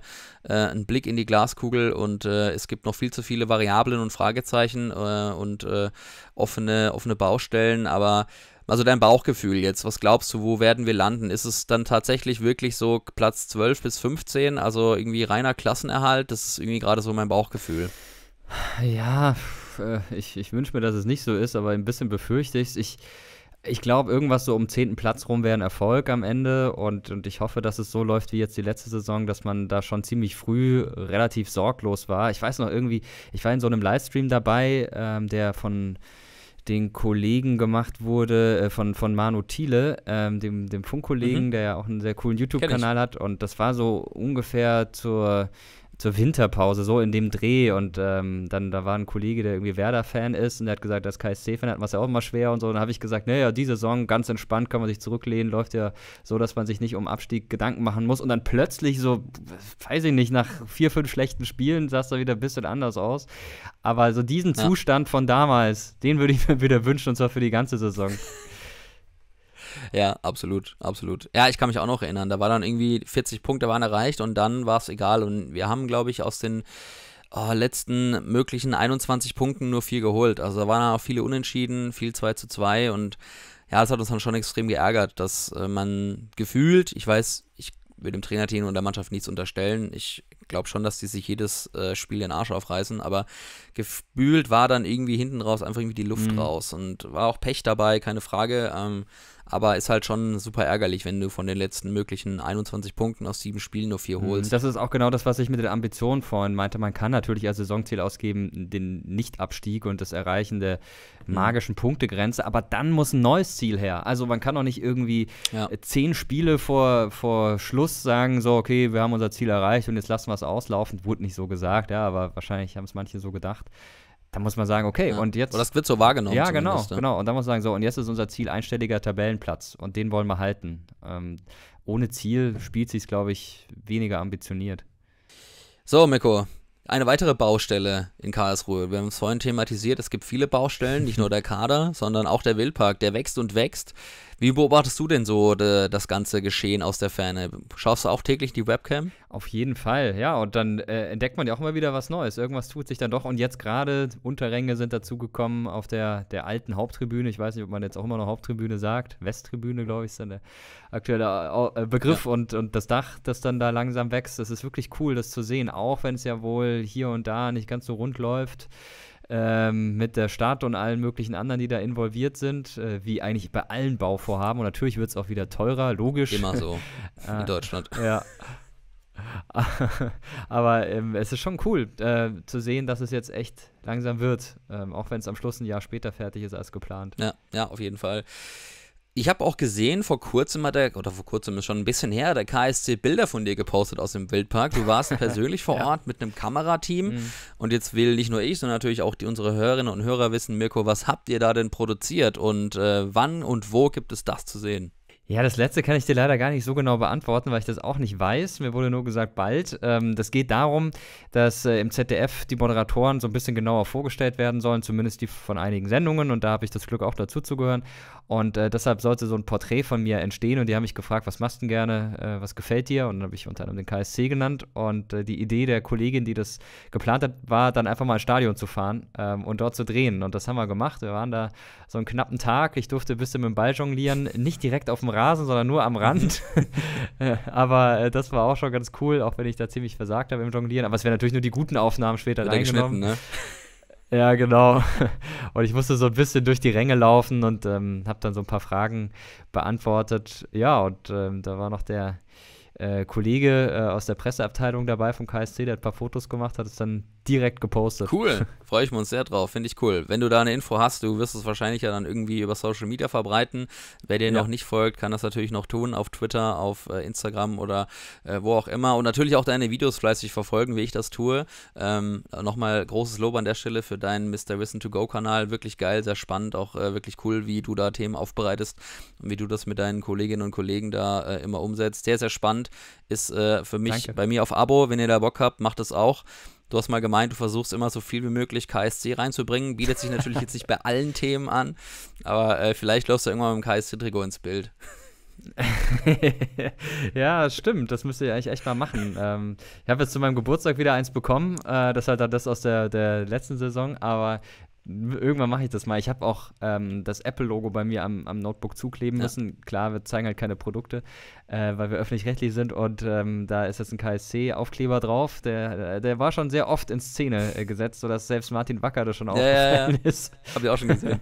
ein Blick in die Glaskugel und äh, es gibt noch viel zu viele Variablen und Fragezeichen äh, und äh, offene, offene Baustellen. Aber also dein Bauchgefühl jetzt, was glaubst du, wo werden wir landen? Ist es dann tatsächlich wirklich so Platz 12 bis 15, also irgendwie reiner Klassenerhalt? Das ist irgendwie gerade so mein Bauchgefühl. Ja, äh, ich, ich wünsche mir, dass es nicht so ist, aber ein bisschen befürchte ich's. ich es. Ich glaube, irgendwas so um zehnten Platz rum wäre ein Erfolg am Ende und, und ich hoffe, dass es so läuft wie jetzt die letzte Saison, dass man da schon ziemlich früh relativ sorglos war. Ich weiß noch irgendwie, ich war in so einem Livestream dabei, ähm, der von den Kollegen gemacht wurde äh, von, von Manu Thiele, ähm, dem, dem Funkkollegen, mhm. der ja auch einen sehr coolen YouTube-Kanal hat. Und das war so ungefähr zur zur Winterpause, so in dem Dreh. Und ähm, dann da war ein Kollege, der irgendwie Werder-Fan ist und der hat gesagt, dass KSC-Fan hat man es ja auch immer schwer und so. Und dann habe ich gesagt, naja, die Saison ganz entspannt kann man sich zurücklehnen, läuft ja so, dass man sich nicht um Abstieg Gedanken machen muss. Und dann plötzlich so, weiß ich nicht, nach vier, fünf schlechten Spielen sah es da wieder ein bisschen anders aus. Aber so diesen ja. Zustand von damals, den würde ich mir wieder wünschen und zwar für die ganze Saison. Ja, absolut, absolut. Ja, ich kann mich auch noch erinnern. Da war dann irgendwie 40 Punkte waren erreicht und dann war es egal. Und wir haben, glaube ich, aus den oh, letzten möglichen 21 Punkten nur vier geholt. Also da waren auch viele Unentschieden, viel 2 zu 2 und ja, das hat uns dann schon extrem geärgert, dass äh, man gefühlt, ich weiß, ich will dem Trainerteam und der Mannschaft nichts unterstellen. Ich glaube schon, dass die sich jedes äh, Spiel den Arsch aufreißen, aber gefühlt war dann irgendwie hinten raus einfach irgendwie die Luft mhm. raus und war auch Pech dabei, keine Frage. Ähm, aber ist halt schon super ärgerlich, wenn du von den letzten möglichen 21 Punkten aus sieben Spielen nur vier mhm, holst. Das ist auch genau das, was ich mit den Ambitionen vorhin meinte. Man kann natürlich als Saisonziel ausgeben, den Nichtabstieg und das Erreichen der mhm. magischen mhm. Punktegrenze, aber dann muss ein neues Ziel her. Also man kann auch nicht irgendwie ja. zehn Spiele vor, vor Schluss sagen, so, okay, wir haben unser Ziel erreicht und jetzt lassen wir es auslaufen. Wurde nicht so gesagt, ja, aber wahrscheinlich haben es manche so gedacht da muss man sagen, okay, ja. und jetzt. Oder das wird so wahrgenommen. Ja, genau, ja. genau. Und dann muss man sagen, so, und jetzt ist unser Ziel einstelliger Tabellenplatz und den wollen wir halten. Ähm, ohne Ziel spielt sich, glaube ich, weniger ambitioniert. So, Mikko, eine weitere Baustelle in Karlsruhe. Wir haben es vorhin thematisiert, es gibt viele Baustellen, nicht nur der Kader, sondern auch der Wildpark, der wächst und wächst. Wie beobachtest du denn so de, das ganze Geschehen aus der Ferne? Schaust du auch täglich die Webcam? Auf jeden Fall, ja. Und dann äh, entdeckt man ja auch immer wieder was Neues. Irgendwas tut sich dann doch. Und jetzt gerade Unterränge sind dazugekommen auf der, der alten Haupttribüne. Ich weiß nicht, ob man jetzt auch immer noch Haupttribüne sagt. Westtribüne, glaube ich, ist dann der aktuelle äh, Begriff. Ja. Und, und das Dach, das dann da langsam wächst, das ist wirklich cool, das zu sehen. Auch wenn es ja wohl hier und da nicht ganz so rund läuft. Ähm, mit der Stadt und allen möglichen anderen, die da involviert sind, äh, wie eigentlich bei allen Bauvorhaben. Und natürlich wird es auch wieder teurer, logisch. Immer so. in äh, Deutschland. Ja. Aber ähm, es ist schon cool äh, zu sehen, dass es jetzt echt langsam wird, ähm, auch wenn es am Schluss ein Jahr später fertig ist als geplant. Ja, ja auf jeden Fall. Ich habe auch gesehen, vor kurzem hat er, oder vor kurzem ist schon ein bisschen her, der KSC Bilder von dir gepostet aus dem Wildpark. Du warst persönlich vor ja. Ort mit einem Kamerateam. Mhm. Und jetzt will nicht nur ich, sondern natürlich auch die, unsere Hörerinnen und Hörer wissen, Mirko, was habt ihr da denn produziert und äh, wann und wo gibt es das zu sehen? Ja, das letzte kann ich dir leider gar nicht so genau beantworten, weil ich das auch nicht weiß. Mir wurde nur gesagt, bald. Ähm, das geht darum, dass äh, im ZDF die Moderatoren so ein bisschen genauer vorgestellt werden sollen, zumindest die von einigen Sendungen. Und da habe ich das Glück auch dazu zu gehören. Und äh, deshalb sollte so ein Porträt von mir entstehen. Und die haben mich gefragt, was machst du denn gerne, äh, was gefällt dir? Und dann habe ich unter anderem den KSC genannt. Und äh, die Idee der Kollegin, die das geplant hat, war dann einfach mal ins Stadion zu fahren ähm, und dort zu drehen. Und das haben wir gemacht. Wir waren da so einen knappen Tag. Ich durfte ein bisschen mit dem Ball jonglieren. Nicht direkt auf dem Rasen, sondern nur am Rand. Äh, aber äh, das war auch schon ganz cool, auch wenn ich da ziemlich versagt habe im Jonglieren. Aber es wären natürlich nur die guten Aufnahmen später reingenommen. Ne? Ja, genau. Und ich musste so ein bisschen durch die Ränge laufen und ähm, habe dann so ein paar Fragen beantwortet. Ja, und ähm, da war noch der äh, Kollege äh, aus der Presseabteilung dabei vom KSC, der hat ein paar Fotos gemacht, hat es dann direkt gepostet. Cool, freue ich mich sehr drauf, finde ich cool. Wenn du da eine Info hast, du wirst es wahrscheinlich ja dann irgendwie über Social Media verbreiten. Wer dir ja. noch nicht folgt, kann das natürlich noch tun auf Twitter, auf äh, Instagram oder äh, wo auch immer. Und natürlich auch deine Videos fleißig verfolgen, wie ich das tue. Ähm, Nochmal großes Lob an der Stelle für deinen Mr. Wissen to Go-Kanal. Wirklich geil, sehr spannend, auch äh, wirklich cool, wie du da Themen aufbereitest und wie du das mit deinen Kolleginnen und Kollegen da äh, immer umsetzt. Sehr, sehr spannend. Deutschland ist äh, für mich Danke. bei mir auf Abo. Wenn ihr da Bock habt, macht es auch. Du hast mal gemeint, du versuchst immer so viel wie möglich KSC reinzubringen. Bietet sich natürlich jetzt nicht bei allen Themen an, aber äh, vielleicht läufst du irgendwann mit dem KSC-Trikot ins Bild. ja, stimmt. Das müsst ihr eigentlich echt mal machen. Ähm, ich habe jetzt zu meinem Geburtstag wieder eins bekommen. Äh, das halt dann das aus der, der letzten Saison, aber irgendwann mache ich das mal. Ich habe auch ähm, das Apple-Logo bei mir am, am Notebook zukleben ja. müssen. Klar, wir zeigen halt keine Produkte äh, weil wir öffentlich-rechtlich sind und ähm, da ist jetzt ein KSC-Aufkleber drauf. Der, äh, der war schon sehr oft in Szene äh, gesetzt, sodass selbst Martin Wacker da schon aufgefallen ja, ja, ist. Hab ich auch schon gesehen.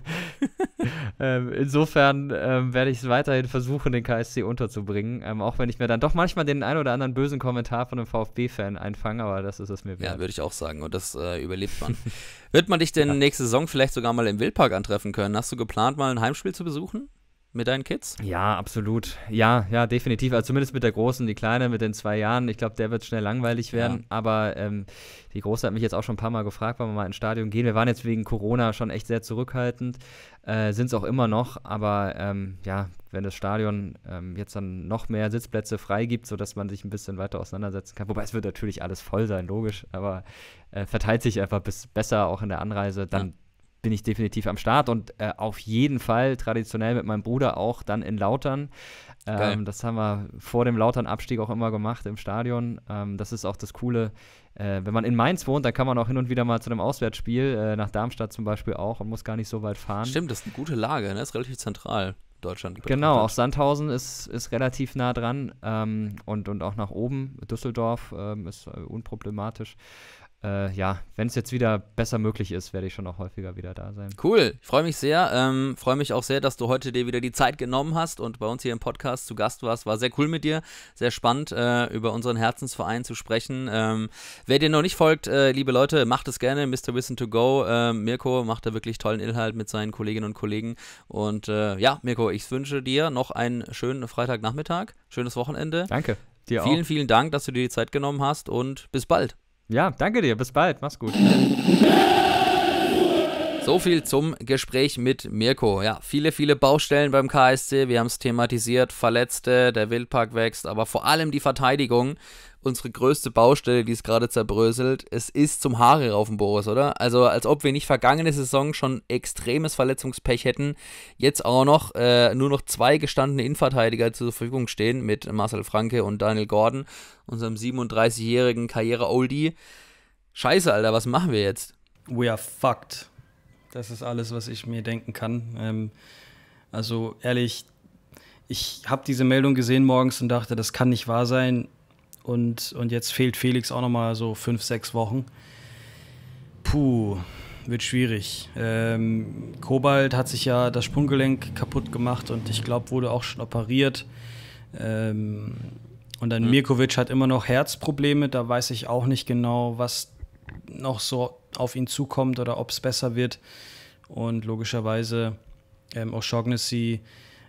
ähm, insofern ähm, werde ich es weiterhin versuchen, den KSC unterzubringen, ähm, auch wenn ich mir dann doch manchmal den ein oder anderen bösen Kommentar von einem VfB-Fan einfange, aber das ist es mir wert. Ja, würde ich auch sagen und das äh, überlebt man. Wird man dich denn ja. nächste Saison vielleicht sogar mal im Wildpark antreffen können? Hast du geplant, mal ein Heimspiel zu besuchen? mit deinen Kids? Ja, absolut. Ja, ja, definitiv. Also zumindest mit der Großen, die Kleine mit den zwei Jahren. Ich glaube, der wird schnell langweilig werden. Ja. Aber ähm, die Große hat mich jetzt auch schon ein paar Mal gefragt, wann wir mal ins Stadion gehen. Wir waren jetzt wegen Corona schon echt sehr zurückhaltend, äh, sind es auch immer noch. Aber ähm, ja, wenn das Stadion ähm, jetzt dann noch mehr Sitzplätze freigibt, sodass man sich ein bisschen weiter auseinandersetzen kann. Wobei es wird natürlich alles voll sein, logisch. Aber äh, verteilt sich einfach bis besser auch in der Anreise. Dann ja bin ich definitiv am Start und äh, auf jeden Fall traditionell mit meinem Bruder auch dann in Lautern. Ähm, das haben wir vor dem Lautern-Abstieg auch immer gemacht im Stadion. Ähm, das ist auch das Coole. Äh, wenn man in Mainz wohnt, dann kann man auch hin und wieder mal zu einem Auswärtsspiel, äh, nach Darmstadt zum Beispiel auch, und muss gar nicht so weit fahren. Stimmt, das ist eine gute Lage, ne? Das ist relativ zentral. Deutschland. Betrachtet. Genau, auch Sandhausen ist, ist relativ nah dran ähm, und, und auch nach oben. Düsseldorf ähm, ist äh, unproblematisch äh, ja, wenn es jetzt wieder besser möglich ist, werde ich schon auch häufiger wieder da sein. Cool, ich freue mich sehr. Ähm, freue mich auch sehr, dass du heute dir wieder die Zeit genommen hast und bei uns hier im Podcast zu Gast warst. War sehr cool mit dir, sehr spannend, äh, über unseren Herzensverein zu sprechen. Ähm, wer dir noch nicht folgt, äh, liebe Leute, macht es gerne. Mr. Wissen to Go. Äh, Mirko macht da wirklich tollen Inhalt mit seinen Kolleginnen und Kollegen. Und äh, ja, Mirko, ich wünsche dir noch einen schönen Freitagnachmittag, schönes Wochenende. Danke. Dir vielen, auch. vielen Dank, dass du dir die Zeit genommen hast und bis bald. Ja, danke dir. Bis bald. Mach's gut. So viel zum Gespräch mit Mirko. Ja, viele, viele Baustellen beim KSC. Wir haben es thematisiert. Verletzte, der Wildpark wächst, aber vor allem die Verteidigung. Unsere größte Baustelle, die es gerade zerbröselt. Es ist zum Haare raufen, Boris, oder? Also, als ob wir nicht vergangene Saison schon extremes Verletzungspech hätten. Jetzt auch noch äh, nur noch zwei gestandene Innenverteidiger zur Verfügung stehen mit Marcel Franke und Daniel Gordon, unserem 37-jährigen Karriere-Oldie. Scheiße, Alter, was machen wir jetzt? We are fucked. Das ist alles, was ich mir denken kann. Ähm, also ehrlich, ich habe diese Meldung gesehen morgens und dachte, das kann nicht wahr sein. Und, und jetzt fehlt Felix auch nochmal so fünf, sechs Wochen. Puh, wird schwierig. Ähm, Kobalt hat sich ja das Sprunggelenk kaputt gemacht und ich glaube, wurde auch schon operiert. Ähm, und dann mhm. Mirkovic hat immer noch Herzprobleme. Da weiß ich auch nicht genau, was noch so auf ihn zukommt oder ob es besser wird. Und logischerweise ähm, O'Shaughnessy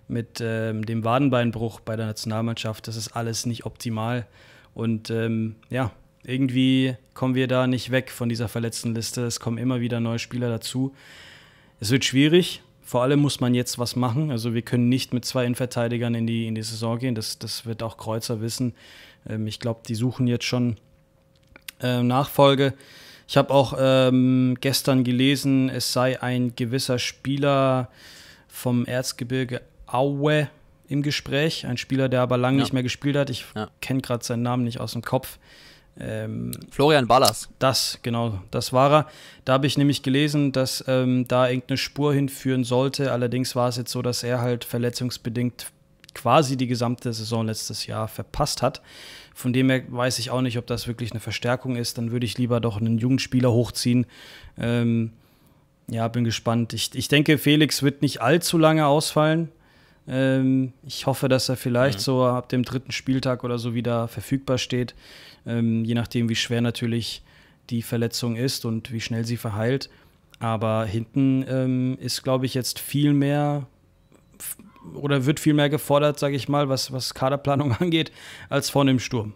mit ähm, dem Wadenbeinbruch bei der Nationalmannschaft, das ist alles nicht optimal. Und ähm, ja, irgendwie kommen wir da nicht weg von dieser verletzten Liste. Es kommen immer wieder neue Spieler dazu. Es wird schwierig. Vor allem muss man jetzt was machen. Also wir können nicht mit zwei Innenverteidigern in die, in die Saison gehen. Das, das wird auch Kreuzer wissen. Ähm, ich glaube, die suchen jetzt schon äh, Nachfolge. Ich habe auch ähm, gestern gelesen, es sei ein gewisser Spieler vom Erzgebirge Aue im Gespräch. Ein Spieler, der aber lange ja. nicht mehr gespielt hat. Ich ja. kenne gerade seinen Namen nicht aus dem Kopf. Ähm, Florian Ballas. Das, genau, das war er. Da habe ich nämlich gelesen, dass ähm, da irgendeine Spur hinführen sollte. Allerdings war es jetzt so, dass er halt verletzungsbedingt quasi die gesamte Saison letztes Jahr verpasst hat. Von dem her weiß ich auch nicht, ob das wirklich eine Verstärkung ist. Dann würde ich lieber doch einen jungen Spieler hochziehen. Ähm, ja, bin gespannt. Ich, ich denke, Felix wird nicht allzu lange ausfallen. Ähm, ich hoffe, dass er vielleicht mhm. so ab dem dritten Spieltag oder so wieder verfügbar steht. Ähm, je nachdem, wie schwer natürlich die Verletzung ist und wie schnell sie verheilt. Aber hinten ähm, ist, glaube ich, jetzt viel mehr oder wird viel mehr gefordert, sage ich mal, was, was Kaderplanung angeht, als vor dem Sturm.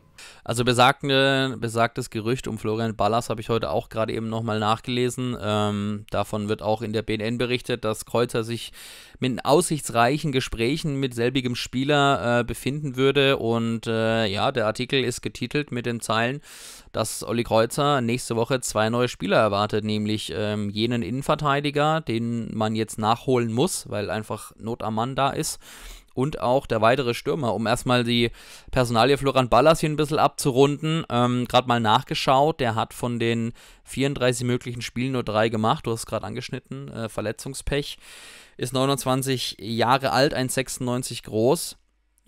Also besagte, äh, besagtes Gerücht um Florian Ballas habe ich heute auch gerade eben nochmal nachgelesen. Ähm, davon wird auch in der BNN berichtet, dass Kreuzer sich mit aussichtsreichen Gesprächen mit selbigem Spieler äh, befinden würde. Und äh, ja, der Artikel ist getitelt mit den Zeilen, dass Olli Kreuzer nächste Woche zwei neue Spieler erwartet, nämlich ähm, jenen Innenverteidiger, den man jetzt nachholen muss, weil einfach Not am Mann da ist und auch der weitere Stürmer, um erstmal die Personalie Florian Ballas hier ein bisschen abzurunden. Ähm, gerade mal nachgeschaut, der hat von den 34 möglichen Spielen nur drei gemacht, du hast es gerade angeschnitten, äh, Verletzungspech, ist 29 Jahre alt, 1,96 groß.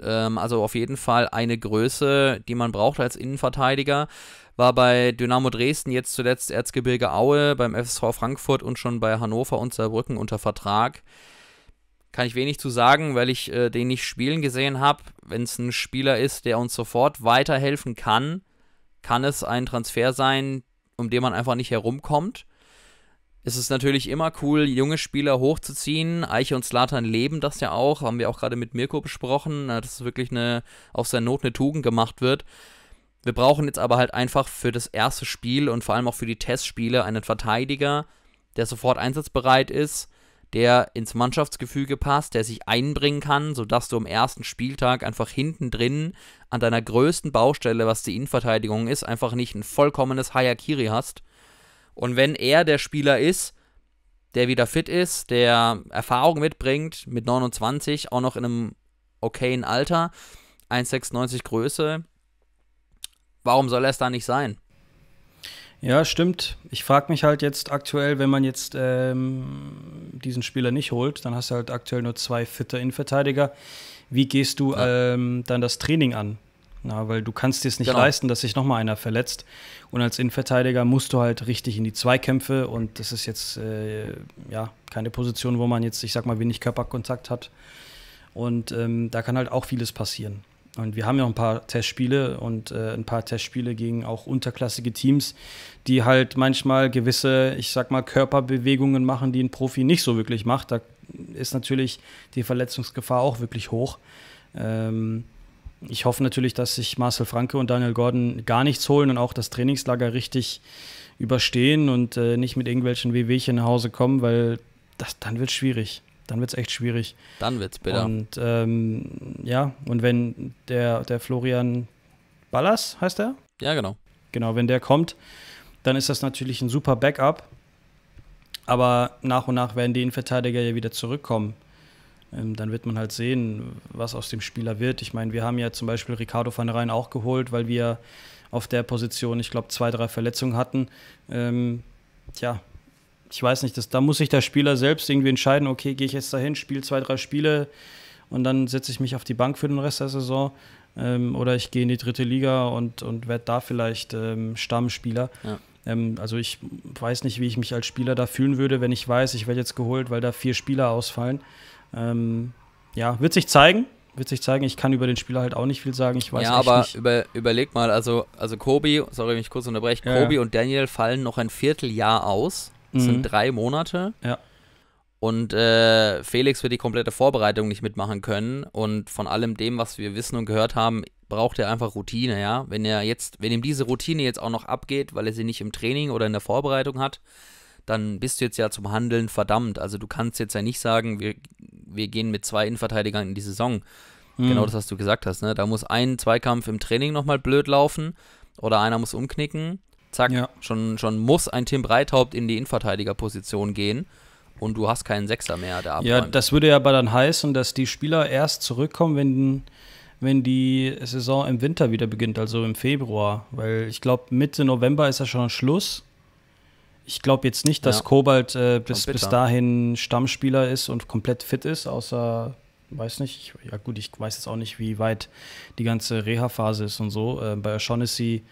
Ähm, also auf jeden Fall eine Größe, die man braucht als Innenverteidiger. War bei Dynamo Dresden, jetzt zuletzt Erzgebirge Aue, beim FSV Frankfurt und schon bei Hannover und Saarbrücken unter Vertrag kann ich wenig zu sagen, weil ich äh, den nicht spielen gesehen habe. Wenn es ein Spieler ist, der uns sofort weiterhelfen kann, kann es ein Transfer sein, um den man einfach nicht herumkommt. Es ist natürlich immer cool, junge Spieler hochzuziehen. Eiche und Slatan leben das ja auch, haben wir auch gerade mit Mirko besprochen, äh, dass es wirklich eine, aus der Not eine Tugend gemacht wird. Wir brauchen jetzt aber halt einfach für das erste Spiel und vor allem auch für die Testspiele einen Verteidiger, der sofort einsatzbereit ist der ins Mannschaftsgefüge passt, der sich einbringen kann, sodass du am ersten Spieltag einfach hinten drin an deiner größten Baustelle, was die Innenverteidigung ist, einfach nicht ein vollkommenes Hayakiri hast. Und wenn er der Spieler ist, der wieder fit ist, der Erfahrung mitbringt, mit 29, auch noch in einem okayen Alter, 1,96 Größe, warum soll er es da nicht sein? Ja, stimmt. Ich frage mich halt jetzt aktuell, wenn man jetzt ähm, diesen Spieler nicht holt, dann hast du halt aktuell nur zwei fitte Innenverteidiger. Wie gehst du ja. ähm, dann das Training an? Na, weil du kannst dir es nicht genau. leisten, dass sich nochmal einer verletzt. Und als Innenverteidiger musst du halt richtig in die Zweikämpfe und das ist jetzt äh, ja keine Position, wo man jetzt, ich sag mal, wenig Körperkontakt hat. Und ähm, da kann halt auch vieles passieren. Und wir haben ja auch ein paar Testspiele und äh, ein paar Testspiele gegen auch unterklassige Teams, die halt manchmal gewisse, ich sag mal, Körperbewegungen machen, die ein Profi nicht so wirklich macht. Da ist natürlich die Verletzungsgefahr auch wirklich hoch. Ähm, ich hoffe natürlich, dass sich Marcel Franke und Daniel Gordon gar nichts holen und auch das Trainingslager richtig überstehen und äh, nicht mit irgendwelchen Wehwehchen nach Hause kommen, weil das dann wird es schwierig dann wird es echt schwierig. Dann wird es bitter. Und ähm, ja, und wenn der, der Florian Ballas heißt er? Ja, genau. Genau, wenn der kommt, dann ist das natürlich ein super Backup. Aber nach und nach werden die Innenverteidiger ja wieder zurückkommen. Ähm, dann wird man halt sehen, was aus dem Spieler wird. Ich meine, wir haben ja zum Beispiel Ricardo van der Rhein auch geholt, weil wir auf der Position, ich glaube, zwei, drei Verletzungen hatten. Ähm, tja, ich weiß nicht, das, da muss sich der Spieler selbst irgendwie entscheiden, okay, gehe ich jetzt dahin, spiele zwei, drei Spiele und dann setze ich mich auf die Bank für den Rest der Saison ähm, oder ich gehe in die dritte Liga und, und werde da vielleicht ähm, Stammspieler. Ja. Ähm, also ich weiß nicht, wie ich mich als Spieler da fühlen würde, wenn ich weiß, ich werde jetzt geholt, weil da vier Spieler ausfallen. Ähm, ja, wird sich zeigen. Wird sich zeigen, ich kann über den Spieler halt auch nicht viel sagen. Ich weiß ja, aber nicht. Über, überleg mal, also, also Kobi, sorry, wenn ich kurz unterbreche, ja, Kobi ja. und Daniel fallen noch ein Vierteljahr aus. Das mhm. sind drei Monate. Ja. Und äh, Felix wird die komplette Vorbereitung nicht mitmachen können. Und von allem dem, was wir wissen und gehört haben, braucht er einfach Routine, ja. Wenn er jetzt, wenn ihm diese Routine jetzt auch noch abgeht, weil er sie nicht im Training oder in der Vorbereitung hat, dann bist du jetzt ja zum Handeln verdammt. Also du kannst jetzt ja nicht sagen, wir, wir gehen mit zwei Innenverteidigern in die Saison. Mhm. Genau das, was du gesagt hast. Ne? Da muss ein Zweikampf im Training nochmal blöd laufen oder einer muss umknicken Zack, ja. schon, schon muss ein Tim Breithaupt in die Innenverteidigerposition gehen und du hast keinen Sechser mehr da. Ja, das würde ja aber dann heißen, dass die Spieler erst zurückkommen, wenn, wenn die Saison im Winter wieder beginnt, also im Februar. Weil ich glaube, Mitte November ist ja schon Schluss. Ich glaube jetzt nicht, dass ja. Kobalt äh, bis, bis dahin Stammspieler ist und komplett fit ist, außer, weiß nicht, ja gut, ich weiß jetzt auch nicht, wie weit die ganze Reha-Phase ist und so. Äh, bei O'Shaughnessy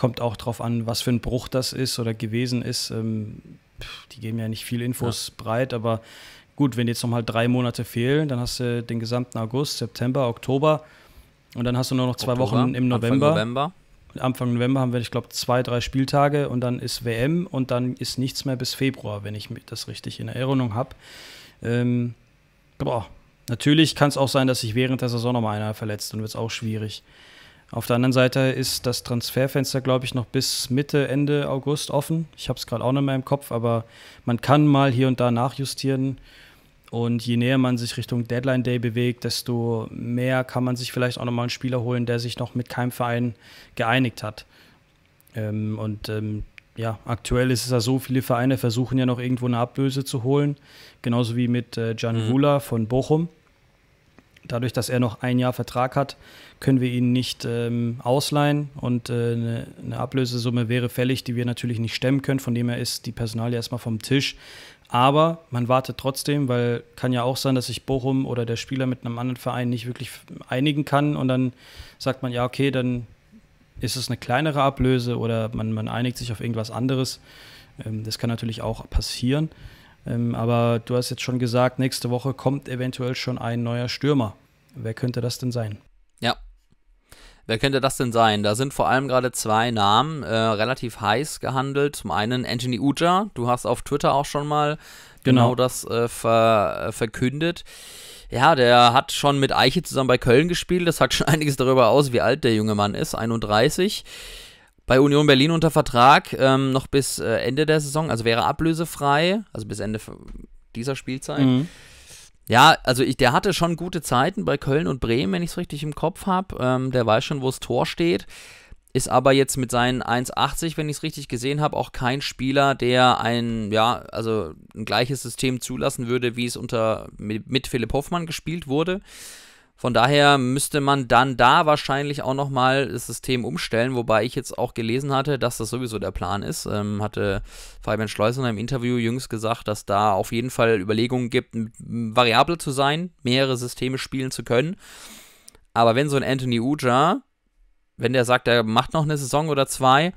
Kommt auch darauf an, was für ein Bruch das ist oder gewesen ist. Ähm, die geben ja nicht viel Infos ja. breit, aber gut, wenn jetzt nochmal drei Monate fehlen, dann hast du den gesamten August, September, Oktober und dann hast du nur noch zwei Oktober, Wochen im November. Anfang November. Anfang November haben wir, ich glaube, zwei, drei Spieltage und dann ist WM und dann ist nichts mehr bis Februar, wenn ich das richtig in Erinnerung habe. Ähm, boah, natürlich kann es auch sein, dass sich während der Saison nochmal einer verletzt, und wird es auch schwierig. Auf der anderen Seite ist das Transferfenster, glaube ich, noch bis Mitte, Ende August offen. Ich habe es gerade auch noch mehr im Kopf, aber man kann mal hier und da nachjustieren. Und je näher man sich Richtung Deadline Day bewegt, desto mehr kann man sich vielleicht auch nochmal einen Spieler holen, der sich noch mit keinem Verein geeinigt hat. Ähm, und ähm, ja, aktuell ist es ja so, viele Vereine versuchen ja noch irgendwo eine Ablöse zu holen. Genauso wie mit äh, Jan mhm. von Bochum. Dadurch, dass er noch ein Jahr Vertrag hat, können wir ihn nicht ähm, ausleihen und äh, eine, eine, Ablösesumme wäre fällig, die wir natürlich nicht stemmen können. Von dem her ist die Personalie erstmal vom Tisch. Aber man wartet trotzdem, weil kann ja auch sein, dass sich Bochum oder der Spieler mit einem anderen Verein nicht wirklich einigen kann und dann sagt man, ja, okay, dann ist es eine kleinere Ablöse oder man, man einigt sich auf irgendwas anderes. Ähm, das kann natürlich auch passieren. Ähm, aber du hast jetzt schon gesagt, nächste Woche kommt eventuell schon ein neuer Stürmer. Wer könnte das denn sein? Wer könnte das denn sein? Da sind vor allem gerade zwei Namen äh, relativ heiß gehandelt. Zum einen Anthony Uja, du hast auf Twitter auch schon mal genau, genau das äh, ver äh, verkündet. Ja, der hat schon mit Eiche zusammen bei Köln gespielt. Das sagt schon einiges darüber aus, wie alt der junge Mann ist, 31 bei Union Berlin unter Vertrag ähm, noch bis äh, Ende der Saison, also wäre ablösefrei, also bis Ende dieser Spielzeit. Mhm. Ja, also ich, der hatte schon gute Zeiten bei Köln und Bremen, wenn ich es richtig im Kopf habe. Ähm, der weiß schon, wo das Tor steht. Ist aber jetzt mit seinen 1,80, wenn ich es richtig gesehen habe, auch kein Spieler, der ein, ja, also ein gleiches System zulassen würde, wie es unter mit, mit Philipp Hoffmann gespielt wurde. Von daher müsste man dann da wahrscheinlich auch nochmal das System umstellen, wobei ich jetzt auch gelesen hatte, dass das sowieso der Plan ist. Ähm, hatte Fabian Schleusener im Interview jüngst gesagt, dass da auf jeden Fall Überlegungen gibt, variabel zu sein, mehrere Systeme spielen zu können. Aber wenn so ein Anthony Uja, wenn der sagt, er macht noch eine Saison oder zwei,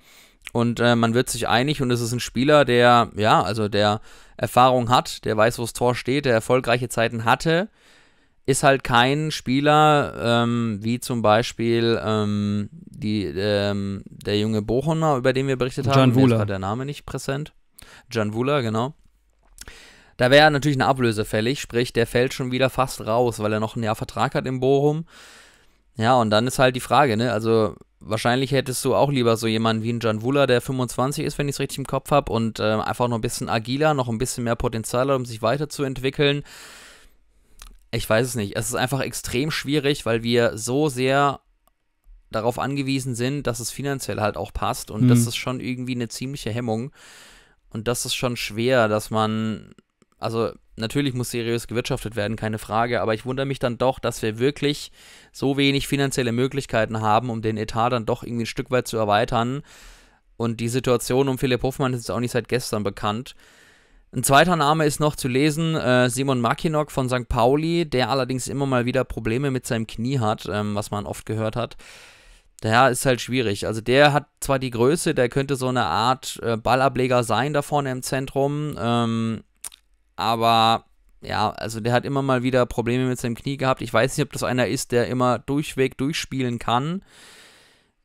und äh, man wird sich einig und es ist ein Spieler, der, ja, also der Erfahrung hat, der weiß, wo das Tor steht, der erfolgreiche Zeiten hatte, ist halt kein Spieler ähm, wie zum Beispiel ähm, die, ähm, der junge Bochumer, über den wir berichtet John haben. Wula. Jetzt war der Name nicht präsent. John Wula, genau. Da wäre natürlich eine Ablöse fällig, sprich, der fällt schon wieder fast raus, weil er noch ein Jahr Vertrag hat im Bochum. Ja, und dann ist halt die Frage, ne? Also, wahrscheinlich hättest du auch lieber so jemanden wie einen Jan Wula, der 25 ist, wenn ich es richtig im Kopf habe, und äh, einfach noch ein bisschen agiler, noch ein bisschen mehr Potenzial hat, um sich weiterzuentwickeln ich weiß es nicht. Es ist einfach extrem schwierig, weil wir so sehr darauf angewiesen sind, dass es finanziell halt auch passt. Und mhm. das ist schon irgendwie eine ziemliche Hemmung. Und das ist schon schwer, dass man, also natürlich muss seriös gewirtschaftet werden, keine Frage, aber ich wundere mich dann doch, dass wir wirklich so wenig finanzielle Möglichkeiten haben, um den Etat dann doch irgendwie ein Stück weit zu erweitern. Und die Situation um Philipp Hofmann ist auch nicht seit gestern bekannt. Ein zweiter Name ist noch zu lesen, äh, Simon Makinok von St. Pauli, der allerdings immer mal wieder Probleme mit seinem Knie hat, ähm, was man oft gehört hat. Ja, ist halt schwierig. Also der hat zwar die Größe, der könnte so eine Art äh, Ballableger sein da vorne im Zentrum, ähm, aber ja, also der hat immer mal wieder Probleme mit seinem Knie gehabt. Ich weiß nicht, ob das einer ist, der immer durchweg durchspielen kann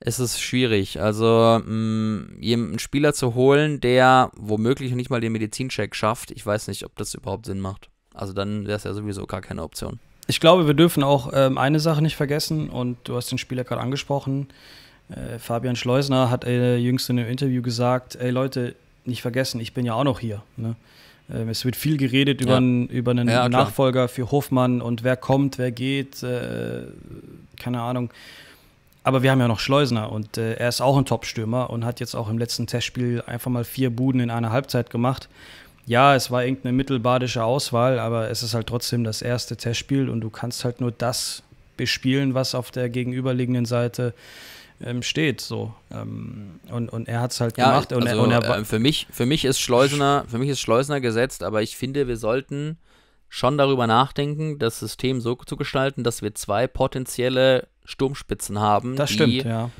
es ist schwierig. Also mh, mm, einen Spieler zu holen, der womöglich nicht mal den Medizincheck schafft, ich weiß nicht, ob das überhaupt Sinn macht. Also dann wäre es ja sowieso gar keine Option. Ich glaube, wir dürfen auch ähm, eine Sache nicht vergessen und du hast den Spieler gerade angesprochen. Äh, Fabian Schleusner hat äh, jüngst in einem Interview gesagt, ey Leute, nicht vergessen, ich bin ja auch noch hier. Ne? Ähm, es wird viel geredet über, ja. einen, über einen ja, Nachfolger für Hofmann und wer kommt, wer geht, äh, keine Ahnung. Aber wir haben ja noch Schleusner und äh, er ist auch ein Top-Stürmer und hat jetzt auch im letzten Testspiel einfach mal vier Buden in einer Halbzeit gemacht. Ja, es war irgendeine mittelbadische Auswahl, aber es ist halt trotzdem das erste Testspiel und du kannst halt nur das bespielen, was auf der gegenüberliegenden Seite ähm, steht. So. Ähm, und, und er hat es halt ja, gemacht. Also, er, und er also, äh, für, mich, für, mich ist Schleusner, für mich ist Schleusner gesetzt, aber ich finde, wir sollten schon darüber nachdenken, das System so zu gestalten, dass wir zwei potenzielle Sturmspitzen haben. Das die, stimmt, ja.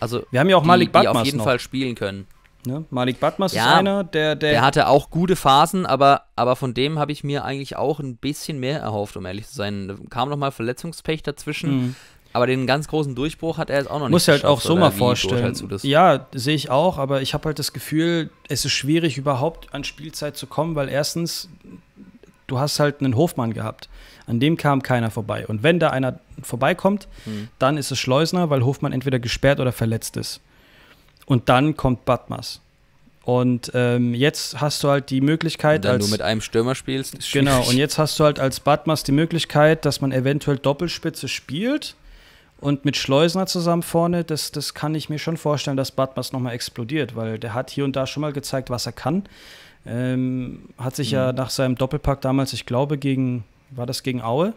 Also, wir haben ja auch die, Malik Badmas die auf jeden noch. Fall spielen können. Ne? Malik Badmas ja, ist einer, der, der. Der hatte auch gute Phasen, aber, aber von dem habe ich mir eigentlich auch ein bisschen mehr erhofft, um ehrlich zu sein. Da kam nochmal Verletzungspech dazwischen. Mhm. Aber den ganz großen Durchbruch hat er jetzt auch noch nicht. Muss halt auch so mal vorstellen. Ja, sehe ich auch, aber ich habe halt das Gefühl, es ist schwierig, überhaupt an Spielzeit zu kommen, weil erstens, du hast halt einen Hofmann gehabt. An dem kam keiner vorbei. Und wenn da einer vorbeikommt, mhm. dann ist es Schleusner, weil Hofmann entweder gesperrt oder verletzt ist. Und dann kommt Badmas. Und ähm, jetzt hast du halt die Möglichkeit, wenn du mit einem Stürmer spielst. Genau, und jetzt hast du halt als Badmas die Möglichkeit, dass man eventuell Doppelspitze spielt und mit Schleusner zusammen vorne. Das, das kann ich mir schon vorstellen, dass Badmas nochmal explodiert, weil der hat hier und da schon mal gezeigt, was er kann. Ähm, hat sich mhm. ja hm. nach seinem Doppelpack damals, ich glaube, gegen war das gegen Aue?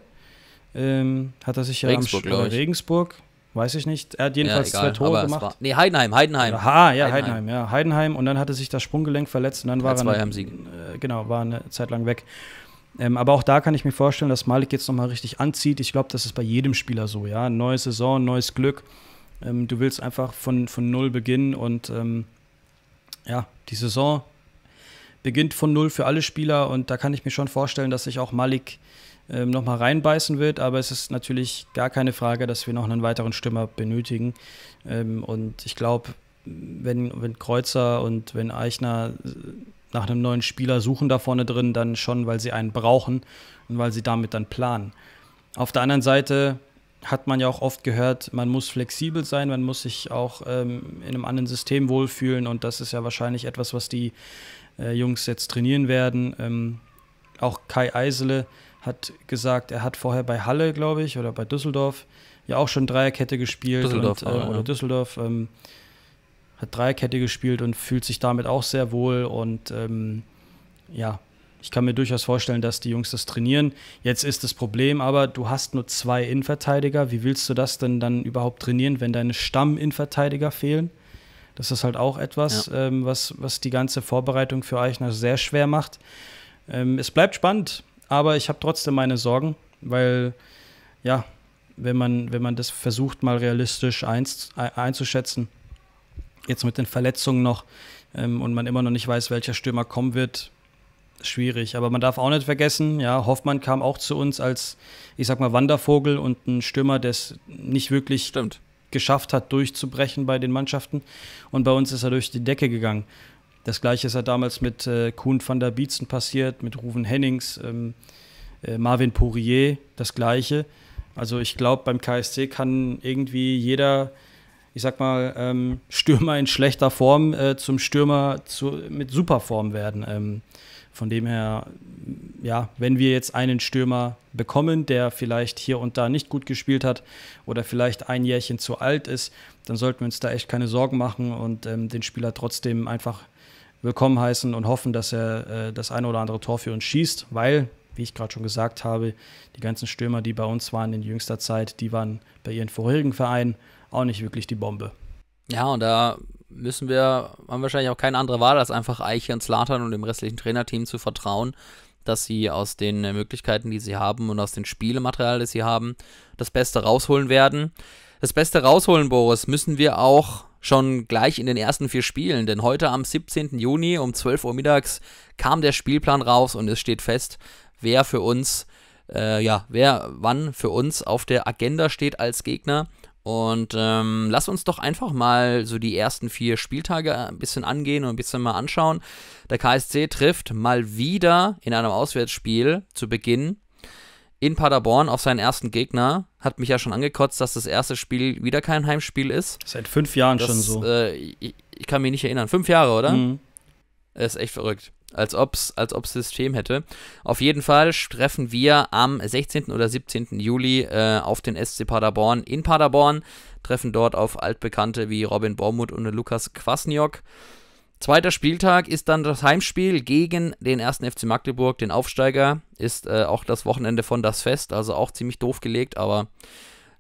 Ähm, hat er sich ja Regensburg, am oder Regensburg, weiß ich nicht. Er hat jedenfalls ja, zwei Tore gemacht. War, nee, Heidenheim, Heidenheim. Aha, ja, Heidenheim. Heidenheim, ja, Heidenheim. Und dann hatte sich das Sprunggelenk verletzt und dann war er. Eine, äh, genau, war eine Zeit lang weg. Ähm, aber auch da kann ich mir vorstellen, dass Malik jetzt nochmal richtig anzieht. Ich glaube, das ist bei jedem Spieler so, ja. Neue Saison, neues Glück. Ähm, du willst einfach von, von null beginnen und ähm, ja, die Saison beginnt von null für alle Spieler und da kann ich mir schon vorstellen, dass sich auch Malik ähm, nochmal reinbeißen wird, aber es ist natürlich gar keine Frage, dass wir noch einen weiteren Stürmer benötigen. Ähm, und ich glaube, wenn, wenn Kreuzer und wenn Eichner äh, nach einem neuen Spieler suchen da vorne drin, dann schon, weil sie einen brauchen und weil sie damit dann planen. Auf der anderen Seite hat man ja auch oft gehört, man muss flexibel sein, man muss sich auch ähm, in einem anderen System wohlfühlen und das ist ja wahrscheinlich etwas, was die äh, Jungs jetzt trainieren werden. Ähm, auch Kai Eisele hat gesagt, er hat vorher bei Halle, glaube ich, oder bei Düsseldorf ja auch schon Dreierkette gespielt. Düsseldorf, und, äh, oder ja. Düsseldorf ähm, hat Dreierkette gespielt und fühlt sich damit auch sehr wohl. Und ähm, ja, ich kann mir durchaus vorstellen, dass die Jungs das trainieren. Jetzt ist das Problem aber, du hast nur zwei Innenverteidiger. Wie willst du das denn dann überhaupt trainieren, wenn deine Stamm-Innenverteidiger fehlen? Das ist halt auch etwas, ja. ähm, was, was die ganze Vorbereitung für Eichner sehr schwer macht. Ähm, es bleibt spannend, aber ich habe trotzdem meine Sorgen, weil ja, wenn man, wenn man das versucht, mal realistisch einz, äh, einzuschätzen, jetzt mit den Verletzungen noch ähm, und man immer noch nicht weiß, welcher Stürmer kommen wird, schwierig. Aber man darf auch nicht vergessen, ja, Hoffmann kam auch zu uns als, ich sag mal, Wandervogel und ein Stürmer, der es nicht wirklich Stimmt geschafft hat, durchzubrechen bei den Mannschaften. Und bei uns ist er durch die Decke gegangen. Das gleiche ist ja damals mit äh, Kuhn van der Bietzen passiert, mit Ruven Hennings, ähm, äh, Marvin Pourier, das gleiche. Also ich glaube, beim KSC kann irgendwie jeder, ich sag mal, ähm, Stürmer in schlechter Form äh, zum Stürmer zu, mit Superform werden. Ähm, von dem her, ja, wenn wir jetzt einen Stürmer bekommen, der vielleicht hier und da nicht gut gespielt hat oder vielleicht ein Jährchen zu alt ist, dann sollten wir uns da echt keine Sorgen machen und ähm, den Spieler trotzdem einfach willkommen heißen und hoffen, dass er äh, das eine oder andere Tor für uns schießt, weil, wie ich gerade schon gesagt habe, die ganzen Stürmer, die bei uns waren in jüngster Zeit, die waren bei ihren vorherigen Vereinen auch nicht wirklich die Bombe. Ja, und da müssen wir, haben wahrscheinlich auch keine andere Wahl, als einfach Eiche und Slatern und dem restlichen Trainerteam zu vertrauen, dass sie aus den Möglichkeiten, die sie haben und aus dem Spielematerial, das sie haben, das Beste rausholen werden. Das Beste rausholen, Boris, müssen wir auch schon gleich in den ersten vier Spielen, denn heute am 17. Juni um 12 Uhr mittags kam der Spielplan raus und es steht fest, wer für uns, äh, ja, wer wann für uns auf der Agenda steht als Gegner. Und ähm, lass uns doch einfach mal so die ersten vier Spieltage ein bisschen angehen und ein bisschen mal anschauen. Der KSC trifft mal wieder in einem Auswärtsspiel zu Beginn in Paderborn auf seinen ersten Gegner. Hat mich ja schon angekotzt, dass das erste Spiel wieder kein Heimspiel ist. Seit fünf Jahren das, schon so. Äh, ich, ich, kann mich nicht erinnern. Fünf Jahre, oder? Mhm. Ist echt verrückt. Als ob es als ob's System hätte. Auf jeden Fall treffen wir am 16. oder 17. Juli äh, auf den SC Paderborn in Paderborn. Treffen dort auf Altbekannte wie Robin Bormuth und Lukas Kwasniok. Zweiter Spieltag ist dann das Heimspiel gegen den ersten FC Magdeburg, den Aufsteiger. Ist äh, auch das Wochenende von das Fest, also auch ziemlich doof gelegt, aber